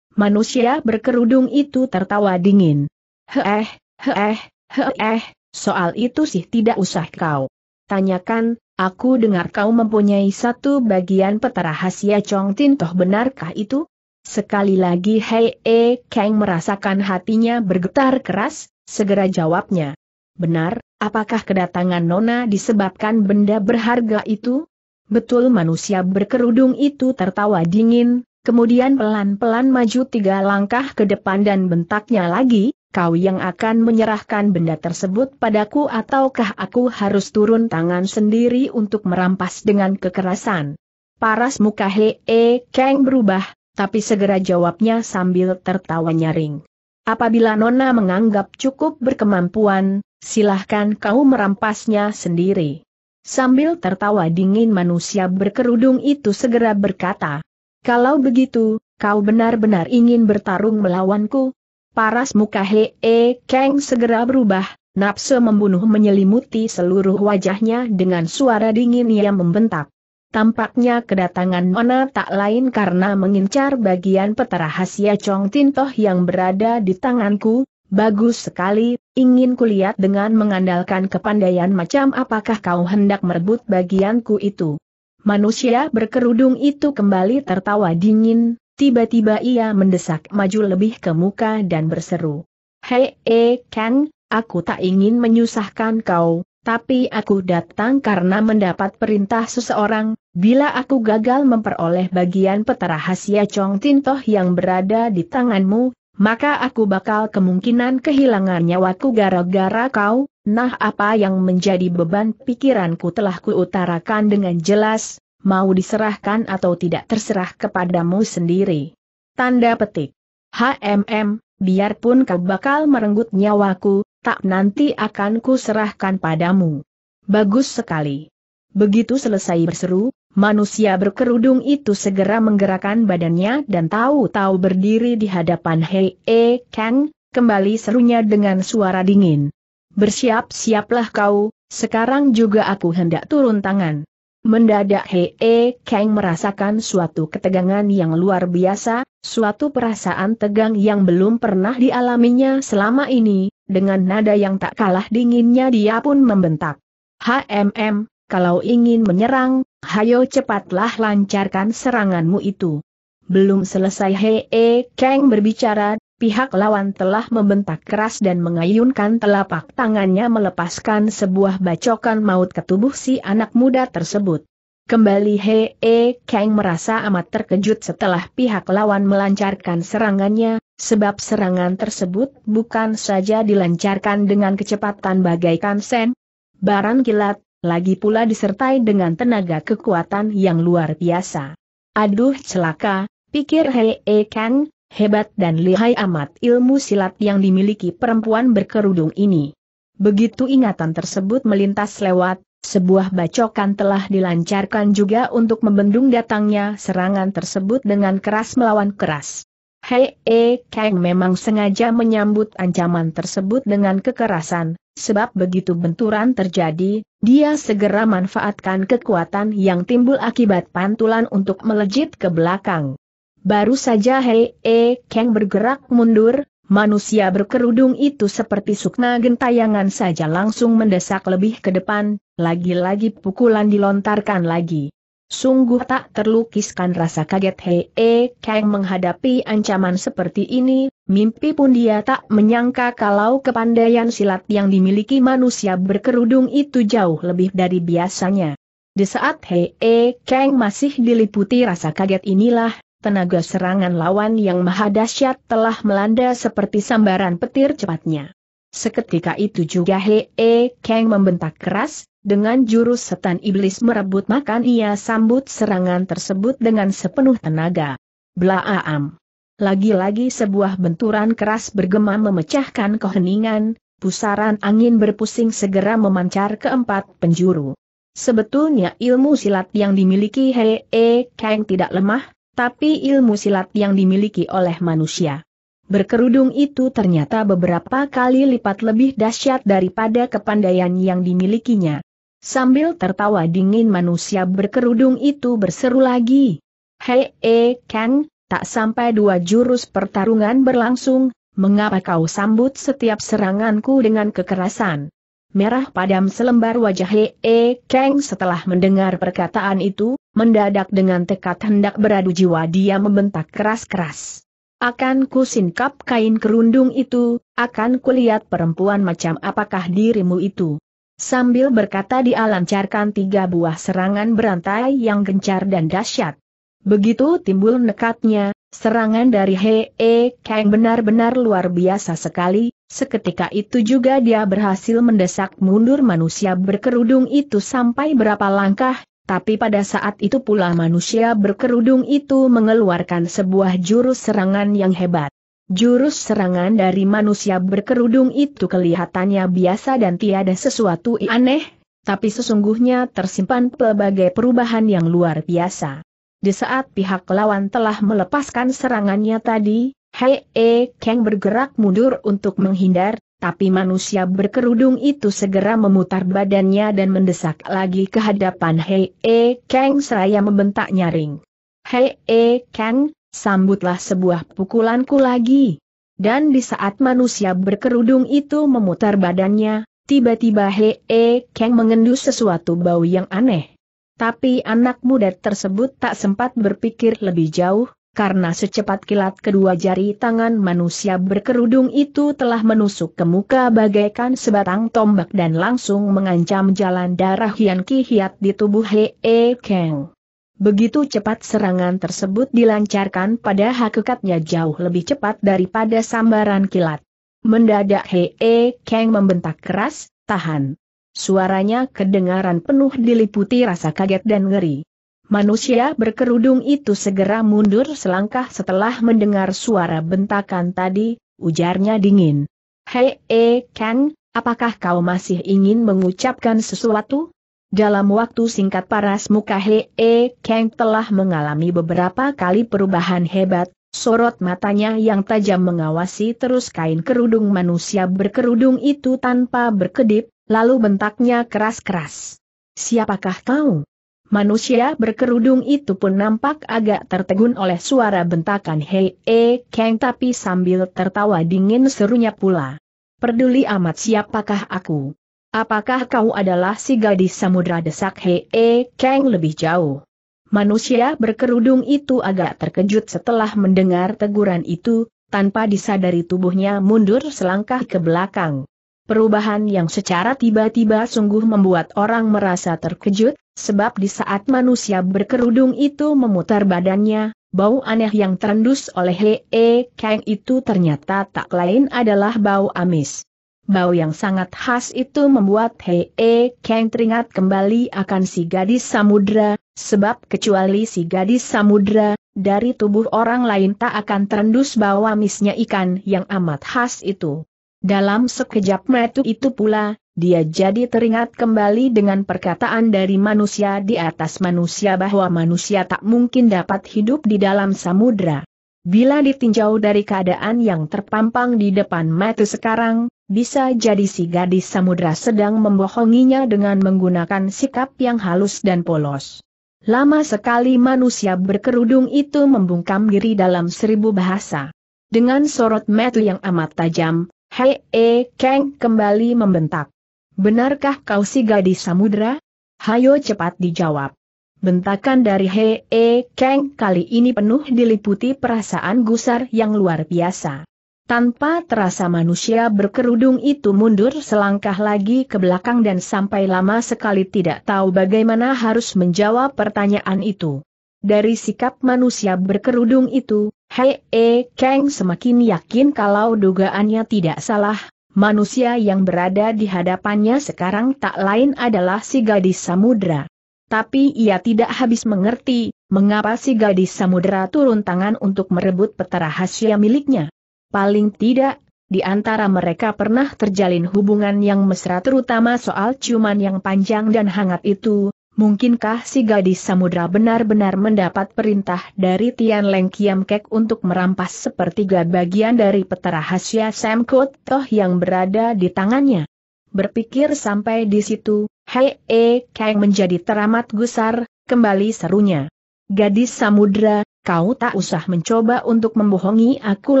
Manusia berkerudung itu tertawa dingin. Heeh, heeh, heeh, soal itu sih tidak usah kau. Tanyakan, aku dengar kau mempunyai satu bagian peta rahasia Chong Tin toh benarkah itu? Sekali lagi Hei E Kang merasakan hatinya bergetar keras, segera jawabnya. Benar, apakah kedatangan Nona disebabkan benda berharga itu? Betul manusia berkerudung itu tertawa dingin, kemudian pelan-pelan maju tiga langkah ke depan dan bentaknya lagi, kau yang akan menyerahkan benda tersebut padaku ataukah aku harus turun tangan sendiri untuk merampas dengan kekerasan? Paras muka Hee e keng berubah, tapi segera jawabnya sambil tertawa nyaring. Apabila Nona menganggap cukup berkemampuan, silahkan kau merampasnya sendiri. Sambil tertawa dingin manusia berkerudung itu segera berkata, Kalau begitu, kau benar-benar ingin bertarung melawanku? Paras muka Hee Kang segera berubah, nafsu membunuh menyelimuti seluruh wajahnya dengan suara dingin yang membentak. Tampaknya kedatangan Nona tak lain karena mengincar bagian peta rahasia Chong Tintoh yang berada di tanganku, Bagus sekali, ingin kulihat dengan mengandalkan kepandaian macam apakah kau hendak merebut bagianku itu. Manusia berkerudung itu kembali tertawa dingin, tiba-tiba ia mendesak maju lebih ke muka dan berseru. Hei, eh, Kang, aku tak ingin menyusahkan kau, tapi aku datang karena mendapat perintah seseorang, bila aku gagal memperoleh bagian peta rahasia Chong Tintoh yang berada di tanganmu, maka aku bakal kemungkinan kehilangan nyawaku gara-gara kau, nah apa yang menjadi beban pikiranku telah kuutarakan dengan jelas, mau diserahkan atau tidak terserah kepadamu sendiri. Tanda petik. HMM, biarpun kau bakal merenggut nyawaku, tak nanti akan kuserahkan padamu. Bagus sekali. Begitu selesai berseru, Manusia berkerudung itu segera menggerakkan badannya dan tahu-tahu berdiri di hadapan Hei E Kang, kembali serunya dengan suara dingin. Bersiap-siaplah kau, sekarang juga aku hendak turun tangan. Mendadak Hei E Kang merasakan suatu ketegangan yang luar biasa, suatu perasaan tegang yang belum pernah dialaminya selama ini, dengan nada yang tak kalah dinginnya dia pun membentak. HMM, kalau ingin menyerang, hayo cepatlah lancarkan seranganmu itu. Belum selesai Hee Kang berbicara, pihak lawan telah membentak keras dan mengayunkan telapak tangannya melepaskan sebuah bacokan maut ke tubuh si anak muda tersebut. Kembali Hee Kang merasa amat terkejut setelah pihak lawan melancarkan serangannya, sebab serangan tersebut bukan saja dilancarkan dengan kecepatan bagaikan sen, baran kilat, lagi pula disertai dengan tenaga kekuatan yang luar biasa. Aduh celaka, pikir Hei E Kang, hebat dan lihai amat ilmu silat yang dimiliki perempuan berkerudung ini. Begitu ingatan tersebut melintas lewat, sebuah bacokan telah dilancarkan juga untuk membendung datangnya serangan tersebut dengan keras melawan keras. Hei E Kang memang sengaja menyambut ancaman tersebut dengan kekerasan, sebab begitu benturan terjadi, dia segera manfaatkan kekuatan yang timbul akibat pantulan untuk melejit ke belakang. Baru saja Hei E Kang bergerak mundur, manusia berkerudung itu seperti sukna gentayangan saja langsung mendesak lebih ke depan, lagi-lagi pukulan dilontarkan lagi. Sungguh tak terlukiskan rasa kaget Hei E Kang menghadapi ancaman seperti ini, mimpi pun dia tak menyangka kalau kepandaian silat yang dimiliki manusia berkerudung itu jauh lebih dari biasanya. Di saat Hei E Kang masih diliputi rasa kaget inilah, tenaga serangan lawan yang maha dahsyat telah melanda seperti sambaran petir cepatnya. Seketika itu juga Hei E Kang membentak keras, dengan jurus setan iblis merebut makan ia sambut serangan tersebut dengan sepenuh tenaga. Blaaam. Lagi-lagi sebuah benturan keras bergema memecahkan keheningan, pusaran angin berpusing segera memancar ke empat penjuru. Sebetulnya ilmu silat yang dimiliki Hei E Kang tidak lemah, tapi ilmu silat yang dimiliki oleh manusia. Berkerudung itu ternyata beberapa kali lipat lebih dahsyat daripada kepandaian yang dimilikinya. Sambil tertawa dingin manusia berkerudung itu berseru lagi. Hei, eh, Kang, tak sampai dua jurus pertarungan berlangsung, mengapa kau sambut setiap seranganku dengan kekerasan? Merah padam selembar wajah Hei, e, Kang setelah mendengar perkataan itu, mendadak dengan tekad hendak beradu jiwa dia membentak keras-keras. Akan ku singkap kain kerundung itu, akan kulihat perempuan macam apakah dirimu itu. Sambil berkata dia lancarkan tiga buah serangan berantai yang gencar dan dahsyat. Begitu timbul nekatnya, serangan dari Hee Kang benar-benar luar biasa sekali, seketika itu juga dia berhasil mendesak mundur manusia berkerudung itu sampai berapa langkah, tapi pada saat itu pula manusia berkerudung itu mengeluarkan sebuah jurus serangan yang hebat. Jurus serangan dari manusia berkerudung itu kelihatannya biasa dan tiada sesuatu aneh, tapi sesungguhnya tersimpan pelbagai perubahan yang luar biasa. Di saat pihak lawan telah melepaskan serangannya tadi, Hei -e Kang bergerak mundur untuk menghindar, tapi manusia berkerudung itu segera memutar badannya dan mendesak lagi ke hadapan Hei -e Kang seraya membentak nyaring. Hei -e Kang, sambutlah sebuah pukulanku lagi. Dan di saat manusia berkerudung itu memutar badannya, tiba-tiba Hee e Kang mengendus sesuatu bau yang aneh. Tapi anak muda tersebut tak sempat berpikir lebih jauh, karena secepat kilat kedua jari tangan manusia berkerudung itu telah menusuk ke muka bagaikan sebatang tombak dan langsung mengancam jalan darah Hian Ki Hiat di tubuh Hee e Kang. Begitu cepat serangan tersebut dilancarkan pada hakikatnya jauh lebih cepat daripada sambaran kilat. Mendadak Hee Kang membentak keras, tahan. Suaranya kedengaran penuh diliputi rasa kaget dan ngeri. Manusia berkerudung itu segera mundur selangkah setelah mendengar suara bentakan tadi, ujarnya dingin. Hei, e Kang, apakah kau masih ingin mengucapkan sesuatu? Dalam waktu singkat paras muka Hee -he e, Kang telah mengalami beberapa kali perubahan hebat, sorot matanya yang tajam mengawasi terus kain kerudung manusia berkerudung itu tanpa berkedip, lalu bentaknya keras-keras. Siapakah kau? Manusia berkerudung itu pun nampak agak tertegun oleh suara bentakan He'e E Kang tapi sambil tertawa dingin serunya pula. Peduli amat siapakah aku? Apakah kau adalah si gadis samudra desak Hee eh, keng lebih jauh? Manusia berkerudung itu agak terkejut setelah mendengar teguran itu, tanpa disadari tubuhnya mundur selangkah ke belakang. Perubahan yang secara tiba-tiba sungguh membuat orang merasa terkejut, sebab di saat manusia berkerudung itu memutar badannya, bau aneh yang terendus oleh Hee eh, keng itu ternyata tak lain adalah bau amis. Bau yang sangat khas itu membuat Hei e Kang teringat kembali akan si gadis samudra, sebab kecuali si gadis samudra, dari tubuh orang lain tak akan terendus bau amisnya ikan yang amat khas itu. Dalam sekejap metu itu pula, dia jadi teringat kembali dengan perkataan dari manusia di atas manusia bahwa manusia tak mungkin dapat hidup di dalam samudra. Bila ditinjau dari keadaan yang terpampang di depan mata sekarang, bisa jadi si gadis samudra sedang membohonginya dengan menggunakan sikap yang halus dan polos. Lama sekali manusia berkerudung itu membungkam diri dalam seribu bahasa. Dengan sorot metu yang amat tajam, Hei E Kang kembali membentak. Benarkah kau si gadis samudra? Hayo cepat dijawab. Bentakan dari Hei E Kang kali ini penuh diliputi perasaan gusar yang luar biasa. Tanpa terasa manusia berkerudung itu mundur selangkah lagi ke belakang dan sampai lama sekali tidak tahu bagaimana harus menjawab pertanyaan itu. Dari sikap manusia berkerudung itu, Hei E Kang semakin yakin kalau dugaannya tidak salah, manusia yang berada di hadapannya sekarang tak lain adalah si gadis samudra. Tapi ia tidak habis mengerti, mengapa si gadis samudra turun tangan untuk merebut peta rahasia miliknya. Paling tidak, di antara mereka pernah terjalin hubungan yang mesra terutama soal ciuman yang panjang dan hangat itu, mungkinkah si gadis samudra benar-benar mendapat perintah dari Tian Leng Kiam Kek untuk merampas sepertiga bagian dari peta rahasia Sam Kut Toh yang berada di tangannya? Berpikir sampai di situ, Hei E Kang menjadi teramat gusar, kembali serunya. Gadis samudra, kau tak usah mencoba untuk membohongi aku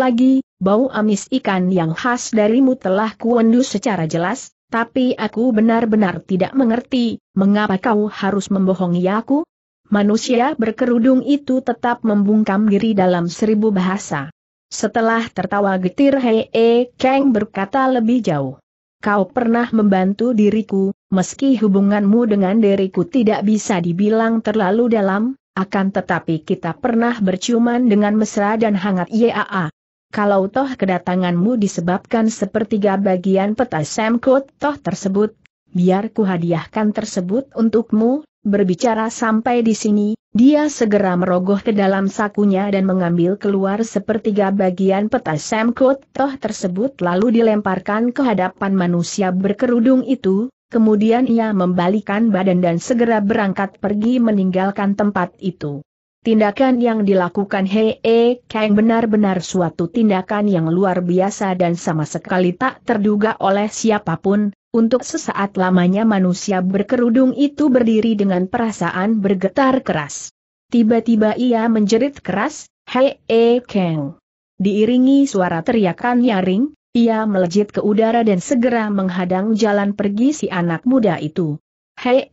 lagi, bau amis ikan yang khas darimu telah kuendus secara jelas, tapi aku benar-benar tidak mengerti, mengapa kau harus membohongi aku? Manusia berkerudung itu tetap membungkam diri dalam seribu bahasa. Setelah tertawa getir Hei e Kang berkata lebih jauh. Kau pernah membantu diriku, meski hubunganmu dengan diriku tidak bisa dibilang terlalu dalam, akan tetapi kita pernah berciuman dengan mesra dan hangat. Yaa, kalau toh kedatanganmu disebabkan sepertiga bagian peta Semkut toh tersebut, biar ku hadiahkan tersebut untukmu, berbicara sampai di sini, dia segera merogoh ke dalam sakunya dan mengambil keluar sepertiga bagian peta Semkut toh tersebut lalu dilemparkan ke hadapan manusia berkerudung itu, kemudian ia membalikan badan dan segera berangkat pergi meninggalkan tempat itu. Tindakan yang dilakukan E Kang benar-benar suatu tindakan yang luar biasa dan sama sekali tak terduga oleh siapapun, untuk sesaat lamanya manusia berkerudung itu berdiri dengan perasaan bergetar keras. Tiba-tiba ia menjerit keras, E Kang. Diiringi suara teriakan nyaring, ia melejit ke udara dan segera menghadang jalan pergi si anak muda itu.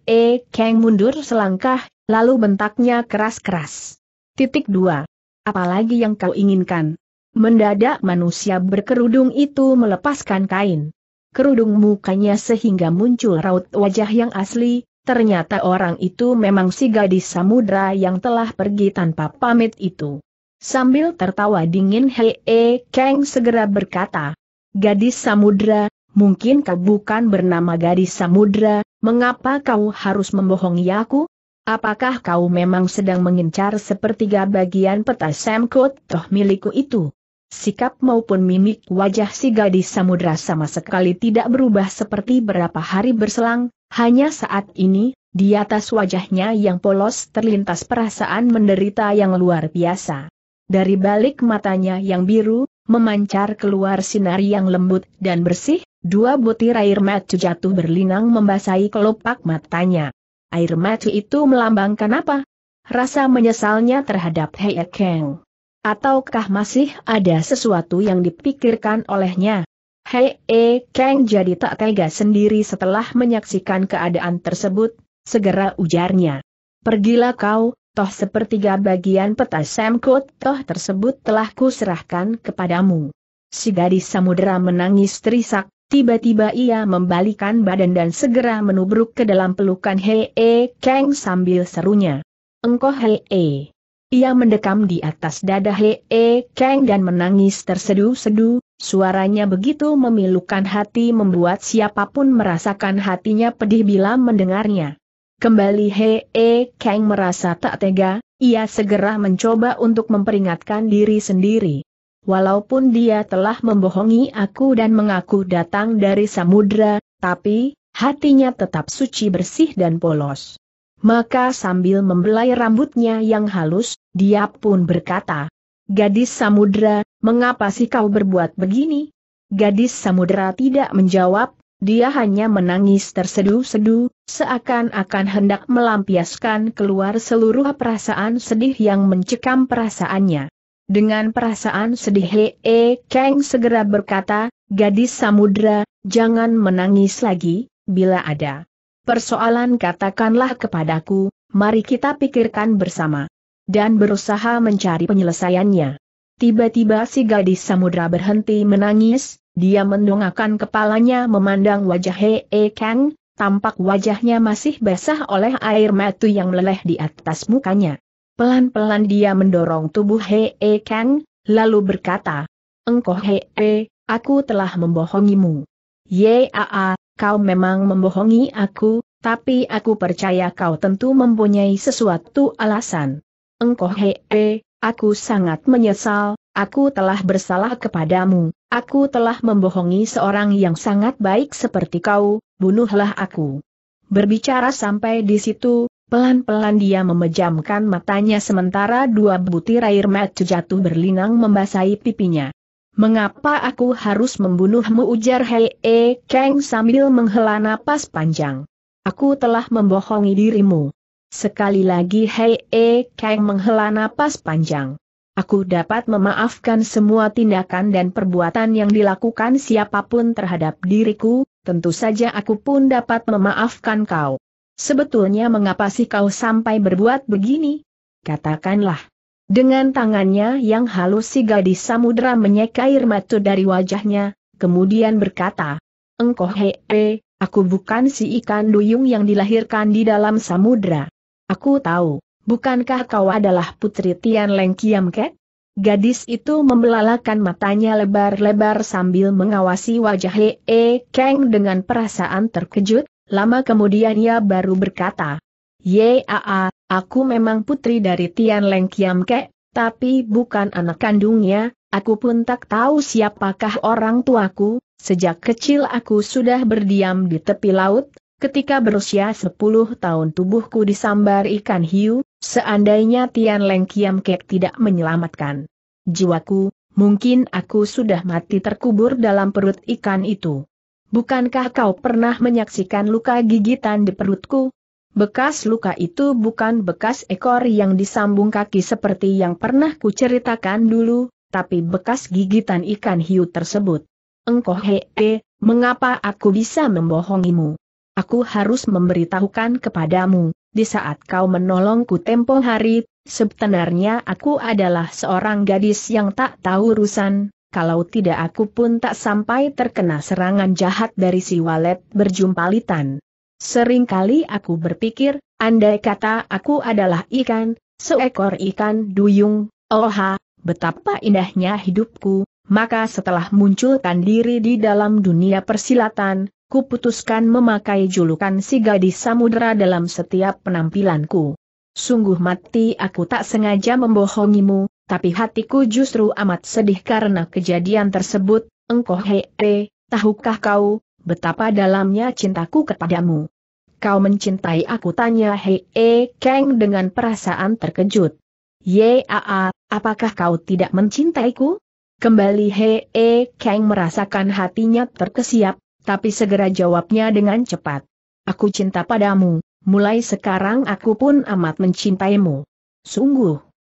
E Kang mundur selangkah, Lalu bentaknya keras-keras. Titik dua. Apalagi yang kau inginkan? Mendadak manusia berkerudung itu melepaskan kain. Kerudung mukanya sehingga muncul raut wajah yang asli, ternyata orang itu memang si gadis samudra yang telah pergi tanpa pamit itu. Sambil tertawa dingin Hei -e Kang segera berkata, Gadis Samudra, mungkin kau bukan bernama Gadis Samudra, mengapa kau harus membohongi aku? Apakah kau memang sedang mengincar sepertiga bagian peta Samkot toh milikku itu? Sikap maupun mimik wajah si gadis samudra sama sekali tidak berubah seperti berapa hari berselang, hanya saat ini, di atas wajahnya yang polos terlintas perasaan menderita yang luar biasa. Dari balik matanya yang biru, memancar keluar sinar yang lembut dan bersih, dua butir air mata jatuh berlinang membasahi kelopak matanya. Air macu itu melambangkan apa? Rasa menyesalnya terhadap Hei Kang. Ataukah masih ada sesuatu yang dipikirkan olehnya? Hei E Kang jadi tak tega sendiri setelah menyaksikan keadaan tersebut, segera ujarnya. Pergilah kau, toh sepertiga bagian peta Samkot toh tersebut telah kuserahkan kepadamu. Si gadis samudera menangis terisak, Tiba-tiba ia membalikan badan dan segera menubruk ke dalam pelukan Hei e Kang sambil serunya. Engkau Hei e. Ia mendekam di atas dada Hei e Kang dan menangis terseduh sedu suaranya begitu memilukan hati membuat siapapun merasakan hatinya pedih bila mendengarnya. Kembali Hei Kang merasa tak tega, ia segera mencoba untuk memperingatkan diri sendiri. Walaupun dia telah membohongi aku dan mengaku datang dari samudra, tapi, hatinya tetap suci bersih dan polos. Maka sambil membelai rambutnya yang halus, dia pun berkata, Gadis samudra, mengapa sih kau berbuat begini? Gadis samudra tidak menjawab, dia hanya menangis tersedu-sedu, seakan-akan hendak melampiaskan keluar seluruh perasaan sedih yang mencekam perasaannya. Dengan perasaan sedih Hee Kang segera berkata, Gadis Samudra, jangan menangis lagi, bila ada persoalan katakanlah kepadaku, mari kita pikirkan bersama. Dan berusaha mencari penyelesaiannya. Tiba-tiba si gadis samudra berhenti menangis, dia mendongakkan kepalanya memandang wajah Hee Kang, tampak wajahnya masih basah oleh air mata yang meleleh di atas mukanya. Pelan-pelan dia mendorong tubuh Hee Kang, lalu berkata, Engkau Hee, aku telah membohongimu. Yaa, kau memang membohongi aku, tapi aku percaya kau tentu mempunyai sesuatu alasan. Engkau Hee, aku sangat menyesal, aku telah bersalah kepadamu, aku telah membohongi seorang yang sangat baik seperti kau, bunuhlah aku. Berbicara sampai di situ, Pelan-pelan dia memejamkan matanya sementara dua butir air mata jatuh berlinang membasahi pipinya. Mengapa aku harus membunuhmu ujar Hei E Kang sambil menghela napas panjang. Aku telah membohongi dirimu. Sekali lagi Hei E Kang menghela napas panjang. Aku dapat memaafkan semua tindakan dan perbuatan yang dilakukan siapapun terhadap diriku, tentu saja aku pun dapat memaafkan kau. Sebetulnya mengapa sih kau sampai berbuat begini? Katakanlah. Dengan tangannya yang halus si gadis samudra menyeka air mata dari wajahnya, kemudian berkata, Engkau hee, aku bukan si ikan duyung yang dilahirkan di dalam samudra. Aku tahu, bukankah kau adalah putri Tian Leng Kiam Kek? Gadis itu membelalakan matanya lebar-lebar sambil mengawasi wajah Hee keng dengan perasaan terkejut, Lama kemudian ia baru berkata, Yaa, aku memang putri dari Tian Leng Kiam Ke, tapi bukan anak kandungnya, aku pun tak tahu siapakah orang tuaku, sejak kecil aku sudah berdiam di tepi laut, ketika berusia 10 tahun tubuhku disambar ikan hiu, seandainya Tian Leng Kiam Ke tidak menyelamatkan jiwaku, mungkin aku sudah mati terkubur dalam perut ikan itu. Bukankah kau pernah menyaksikan luka gigitan di perutku? Bekas luka itu bukan bekas ekor yang disambung kaki seperti yang pernah kuceritakan dulu, tapi bekas gigitan ikan hiu tersebut. Engkau hee, mengapa aku bisa membohongimu? Aku harus memberitahukan kepadamu, di saat kau menolongku tempo hari, sebenarnya aku adalah seorang gadis yang tak tahu urusan, kalau tidak aku pun tak sampai terkena serangan jahat dari si walet berjumpalitan. litan. Seringkali aku berpikir, andai kata aku adalah ikan, seekor ikan duyung, oha, betapa indahnya hidupku, maka setelah munculkan diri di dalam dunia persilatan, kuputuskan memakai julukan si gadis samudera dalam setiap penampilanku. Sungguh mati aku tak sengaja membohongimu, tapi hatiku justru amat sedih karena kejadian tersebut, engkau hei, tahukah kau, betapa dalamnya cintaku kepadamu. Kau mencintai aku tanya hei e, keng dengan perasaan terkejut. Yaa, apakah kau tidak mencintaiku? Kembali hei e, keng merasakan hatinya terkesiap, tapi segera jawabnya dengan cepat. Aku cinta padamu, mulai sekarang aku pun amat mencintaimu. Sungguh.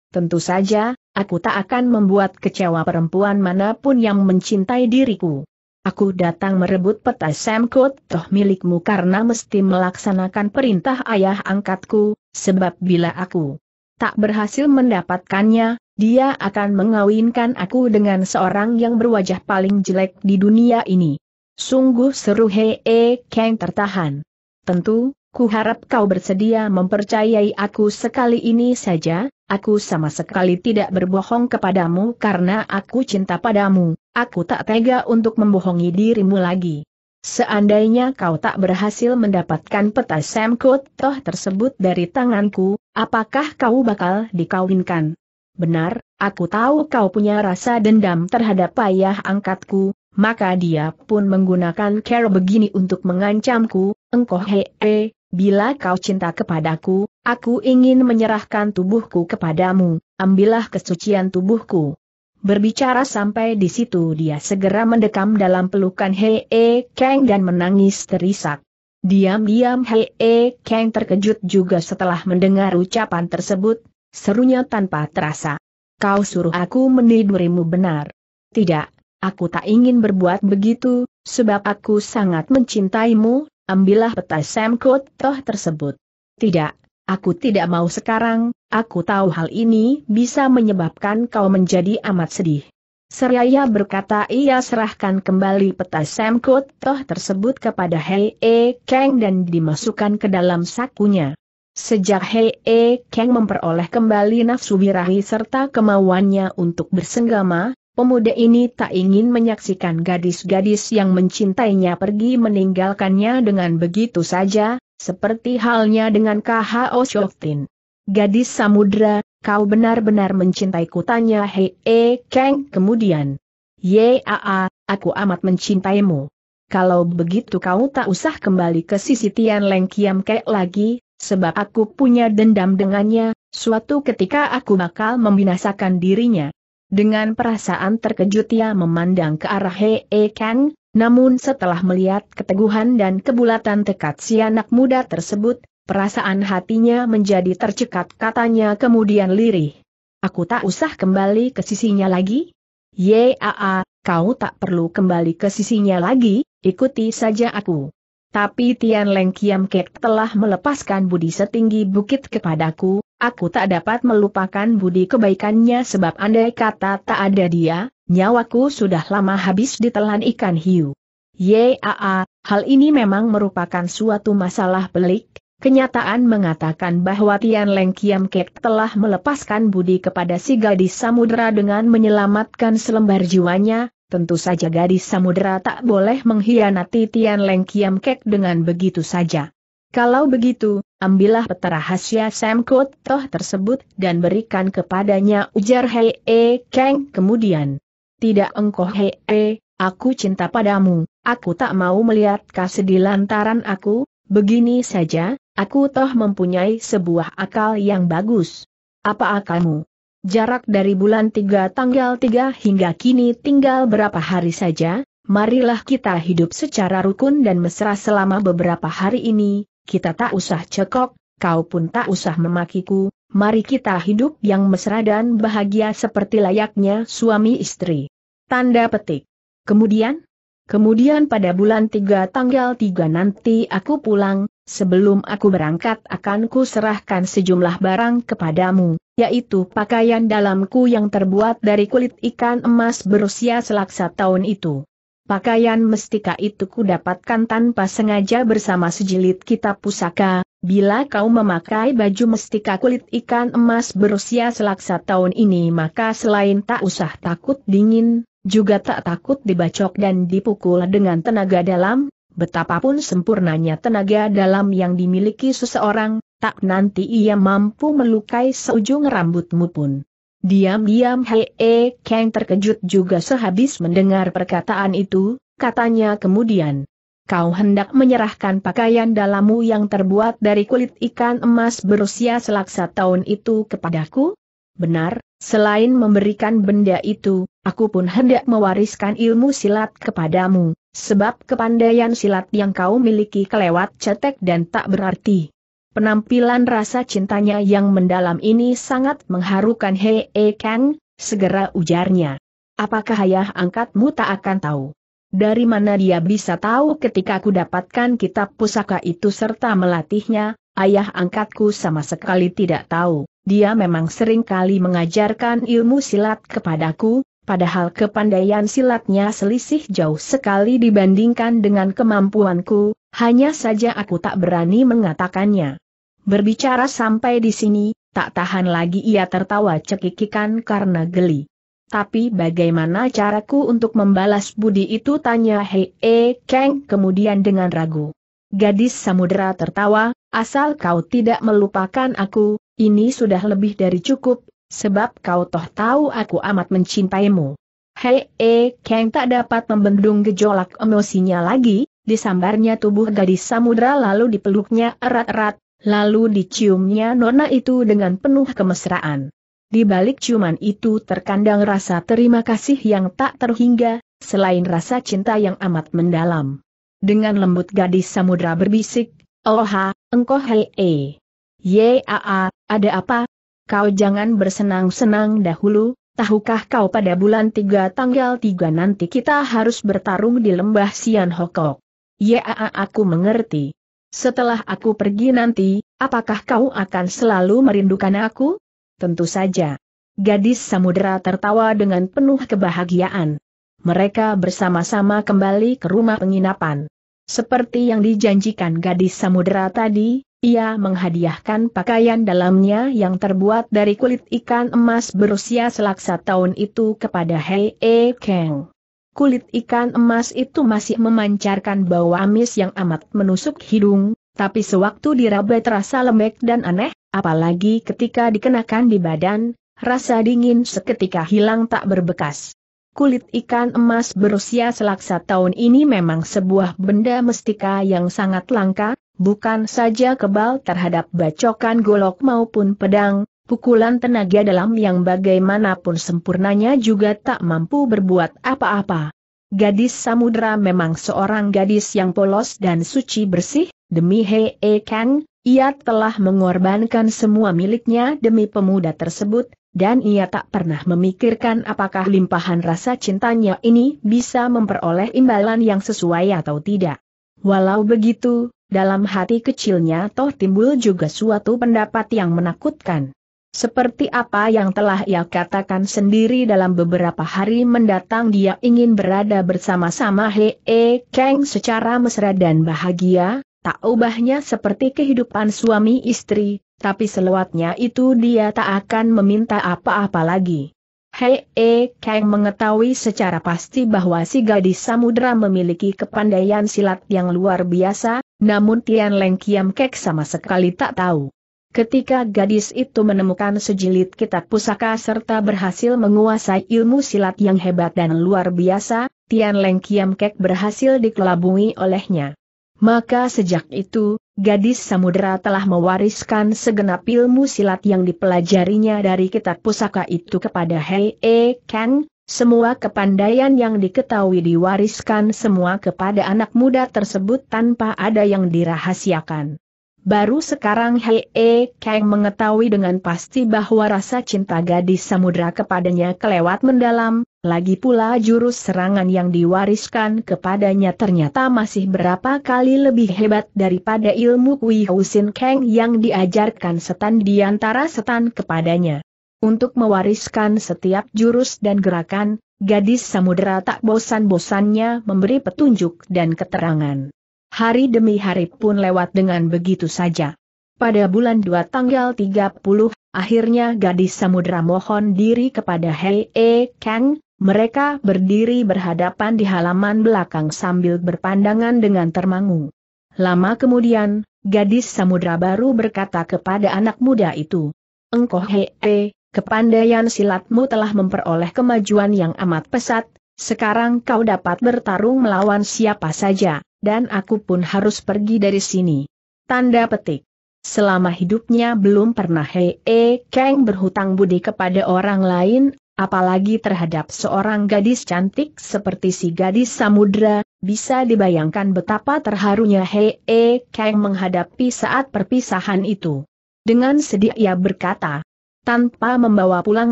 Tentu saja, aku tak akan membuat kecewa perempuan manapun yang mencintai diriku. Aku datang merebut peta Samkot toh milikmu karena mesti melaksanakan perintah ayah angkatku, sebab bila aku tak berhasil mendapatkannya, dia akan mengawinkan aku dengan seorang yang berwajah paling jelek di dunia ini. Sungguh seru hee Kang tertahan. Tentu, Ku harap kau bersedia mempercayai aku sekali ini saja, aku sama sekali tidak berbohong kepadamu karena aku cinta padamu, aku tak tega untuk membohongi dirimu lagi. Seandainya kau tak berhasil mendapatkan peta Semkut toh tersebut dari tanganku, apakah kau bakal dikawinkan? Benar, aku tahu kau punya rasa dendam terhadap ayah angkatku, maka dia pun menggunakan cara begini untuk mengancamku, engkau hee, Bila kau cinta kepadaku, aku ingin menyerahkan tubuhku kepadamu, ambillah kesucian tubuhku. Berbicara sampai di situ dia segera mendekam dalam pelukan Hei -e Kang dan menangis terisak. Diam-diam Hei -e Kang terkejut juga setelah mendengar ucapan tersebut, serunya tanpa terasa. Kau suruh aku menidurimu benar. Tidak, aku tak ingin berbuat begitu, sebab aku sangat mencintaimu, ambillah peta Samkot toh tersebut. Tidak, aku tidak mau sekarang, aku tahu hal ini bisa menyebabkan kau menjadi amat sedih. Seraya berkata ia serahkan kembali peta Samkot toh tersebut kepada Hei E Kang dan dimasukkan ke dalam sakunya. Sejak Hei E Kang memperoleh kembali nafsu birahi serta kemauannya untuk bersenggama, Pemuda ini tak ingin menyaksikan gadis-gadis yang mencintainya pergi meninggalkannya dengan begitu saja, seperti halnya dengan Kha Oshoftin. Gadis samudra, kau benar-benar mencintai kutanya, Hei e, Kang kemudian. Yaa, aku amat mencintaimu. Kalau begitu kau tak usah kembali ke sisi Tian Leng Kiam Kek lagi, sebab aku punya dendam dengannya, suatu ketika aku bakal membinasakan dirinya. Dengan perasaan terkejut ia memandang ke arah He -he Kang, namun setelah melihat keteguhan dan kebulatan tekad si anak muda tersebut, perasaan hatinya menjadi tercekat katanya kemudian lirih. Aku tak usah kembali ke sisinya lagi? Yaa, kau tak perlu kembali ke sisinya lagi, ikuti saja aku. Tapi Tian Leng Kiam Kek telah melepaskan budi setinggi bukit kepadaku, Aku tak dapat melupakan budi kebaikannya sebab andai kata tak ada dia, nyawaku sudah lama habis ditelan ikan hiu. Yaa, hal ini memang merupakan suatu masalah pelik, kenyataan mengatakan bahwa Tian Leng Kiam Kek telah melepaskan budi kepada si gadis samudera dengan menyelamatkan selembar jiwanya, tentu saja gadis samudera tak boleh mengkhianati Tian Leng Kiam Kek dengan begitu saja. Kalau begitu, Ambillah peta rahasia Sam Toh tersebut dan berikan kepadanya ujar Hei E Kang kemudian. Tidak engkau Hei E, aku cinta padamu, aku tak mau melihat kasih di lantaran aku, begini saja, aku toh mempunyai sebuah akal yang bagus. Apa akalmu? Jarak dari bulan 3 tanggal 3 hingga kini tinggal berapa hari saja, marilah kita hidup secara rukun dan mesra selama beberapa hari ini, kita tak usah cekok, kau pun tak usah memakiku, mari kita hidup yang mesra dan bahagia seperti layaknya suami istri. Tanda petik. Kemudian? Kemudian pada bulan tiga tanggal 3 nanti aku pulang, sebelum aku berangkat akan ku serahkan sejumlah barang kepadamu, yaitu pakaian dalamku yang terbuat dari kulit ikan emas berusia selaksa tahun itu. Pakaian mestika itu ku dapatkan tanpa sengaja bersama sejilid kitab pusaka, bila kau memakai baju mestika kulit ikan emas berusia selaksa tahun ini maka selain tak usah takut dingin, juga tak takut dibacok dan dipukul dengan tenaga dalam, betapapun sempurnanya tenaga dalam yang dimiliki seseorang, tak nanti ia mampu melukai seujung rambutmu pun. Diam-diam Hee Kang terkejut juga sehabis mendengar perkataan itu, katanya kemudian. Kau hendak menyerahkan pakaian dalammu yang terbuat dari kulit ikan emas berusia selaksa tahun itu kepadaku? Benar, selain memberikan benda itu, aku pun hendak mewariskan ilmu silat kepadamu, sebab kepandaian silat yang kau miliki kelewat cetek dan tak berarti. Penampilan rasa cintanya yang mendalam ini sangat mengharukan Hei e Kang, segera ujarnya. Apakah ayah angkatmu tak akan tahu? Dari mana dia bisa tahu ketika aku dapatkan kitab pusaka itu serta melatihnya, ayah angkatku sama sekali tidak tahu. Dia memang sering kali mengajarkan ilmu silat kepadaku, padahal kepandaian silatnya selisih jauh sekali dibandingkan dengan kemampuanku, hanya saja aku tak berani mengatakannya. Berbicara sampai di sini, tak tahan lagi ia tertawa cekikikan karena geli. Tapi bagaimana caraku untuk membalas budi itu tanya Hei e, Kang kemudian dengan ragu. Gadis samudera tertawa, asal kau tidak melupakan aku, ini sudah lebih dari cukup, Sebab kau toh tahu aku amat mencintaimu. Hei, eh, Kang tak dapat membendung gejolak emosinya lagi, disambarnya tubuh gadis samudra lalu dipeluknya erat-erat, lalu diciumnya nona itu dengan penuh kemesraan. Di balik ciuman itu terkandang rasa terima kasih yang tak terhingga, selain rasa cinta yang amat mendalam. Dengan lembut gadis samudra berbisik, Oha, engkau hei, eh. Yaa, ada apa, kau jangan bersenang-senang dahulu, tahukah kau pada bulan tiga tanggal 3 nanti kita harus bertarung di lembah Sian Hokok? Ya aku mengerti. Setelah aku pergi nanti, apakah kau akan selalu merindukan aku? Tentu saja. Gadis samudera tertawa dengan penuh kebahagiaan. Mereka bersama-sama kembali ke rumah penginapan. Seperti yang dijanjikan gadis samudera tadi, ia menghadiahkan pakaian dalamnya yang terbuat dari kulit ikan emas berusia selaksa tahun itu kepada Hei E Kang. Kulit ikan emas itu masih memancarkan bau amis yang amat menusuk hidung, tapi sewaktu diraba terasa lembek dan aneh, apalagi ketika dikenakan di badan, rasa dingin seketika hilang tak berbekas. Kulit ikan emas berusia selaksa tahun ini memang sebuah benda mestika yang sangat langka, bukan saja kebal terhadap bacokan golok maupun pedang, pukulan tenaga dalam yang bagaimanapun sempurnanya juga tak mampu berbuat apa-apa. Gadis Samudra memang seorang gadis yang polos dan suci bersih, demi Hei e Kang, ia telah mengorbankan semua miliknya demi pemuda tersebut, dan ia tak pernah memikirkan apakah limpahan rasa cintanya ini bisa memperoleh imbalan yang sesuai atau tidak. Walau begitu, dalam hati kecilnya toh timbul juga suatu pendapat yang menakutkan. Seperti apa yang telah ia katakan sendiri dalam beberapa hari mendatang dia ingin berada bersama-sama Hee E Kang secara mesra dan bahagia, tak ubahnya seperti kehidupan suami istri, tapi selewatnya itu dia tak akan meminta apa-apa lagi. Hei E Kang mengetahui secara pasti bahwa si gadis samudera memiliki kepandaian silat yang luar biasa, namun Tian Leng Kiam Kek sama sekali tak tahu. Ketika gadis itu menemukan sejilid kitab pusaka serta berhasil menguasai ilmu silat yang hebat dan luar biasa, Tian Leng Kiam Kek berhasil dikelabui olehnya. Maka sejak itu, gadis samudera telah mewariskan segenap ilmu silat yang dipelajarinya dari kitab pusaka itu kepada Hei E Kang, semua kepandaian yang diketahui diwariskan semua kepada anak muda tersebut tanpa ada yang dirahasiakan. Baru sekarang Hei E Kang mengetahui dengan pasti bahwa rasa cinta gadis samudera kepadanya kelewat mendalam, lagi pula jurus serangan yang diwariskan kepadanya ternyata masih berapa kali lebih hebat daripada ilmu Kui Husin Kang yang diajarkan setan di antara setan kepadanya. Untuk mewariskan setiap jurus dan gerakan, gadis samudera tak bosan-bosannya memberi petunjuk dan keterangan. Hari demi hari pun lewat dengan begitu saja. Pada bulan 2 tanggal 30, akhirnya gadis samudera mohon diri kepada Hei E Kang, mereka berdiri berhadapan di halaman belakang sambil berpandangan dengan termangu. Lama kemudian, gadis samudra baru berkata kepada anak muda itu, Engkoh hee, kepandaian silatmu telah memperoleh kemajuan yang amat pesat, sekarang kau dapat bertarung melawan siapa saja, dan aku pun harus pergi dari sini. Tanda petik. Selama hidupnya belum pernah Hee Keng berhutang budi kepada orang lain, apalagi terhadap seorang gadis cantik seperti si gadis samudra, bisa dibayangkan betapa terharunya Hei -e Kang menghadapi saat perpisahan itu. Dengan sedih ia berkata, tanpa membawa pulang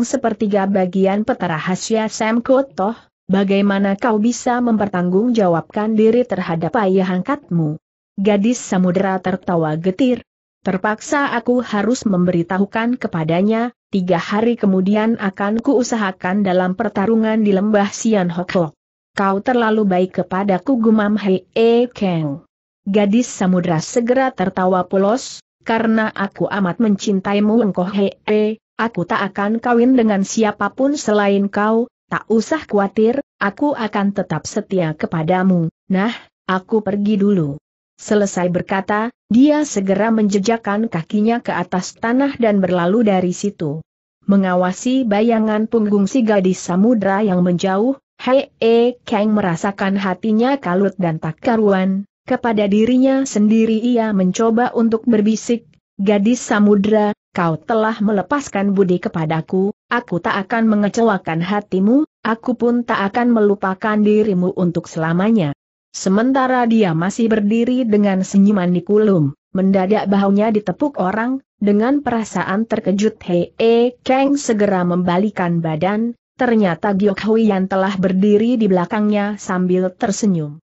sepertiga bagian peta rahasia Sam Kotoh, bagaimana kau bisa mempertanggungjawabkan diri terhadap ayah angkatmu? Gadis samudera tertawa getir. Terpaksa aku harus memberitahukan kepadanya, tiga hari kemudian akan kuusahakan dalam pertarungan di lembah Sian Hokok. Kau terlalu baik kepadaku gumam Hei E Kang. Gadis samudra segera tertawa polos, karena aku amat mencintaimu engkau Hei E, aku tak akan kawin dengan siapapun selain kau, tak usah khawatir, aku akan tetap setia kepadamu, nah, aku pergi dulu. Selesai berkata, dia segera menjejakkan kakinya ke atas tanah dan berlalu dari situ. Mengawasi bayangan punggung si gadis samudra yang menjauh, Hei E Kang merasakan hatinya kalut dan tak karuan, kepada dirinya sendiri ia mencoba untuk berbisik, Gadis samudra, kau telah melepaskan budi kepadaku, aku tak akan mengecewakan hatimu, aku pun tak akan melupakan dirimu untuk selamanya. Sementara dia masih berdiri dengan senyuman di kulum, mendadak bahunya ditepuk orang, dengan perasaan terkejut Hei e Kang segera membalikan badan, ternyata Giok Hui yang telah berdiri di belakangnya sambil tersenyum.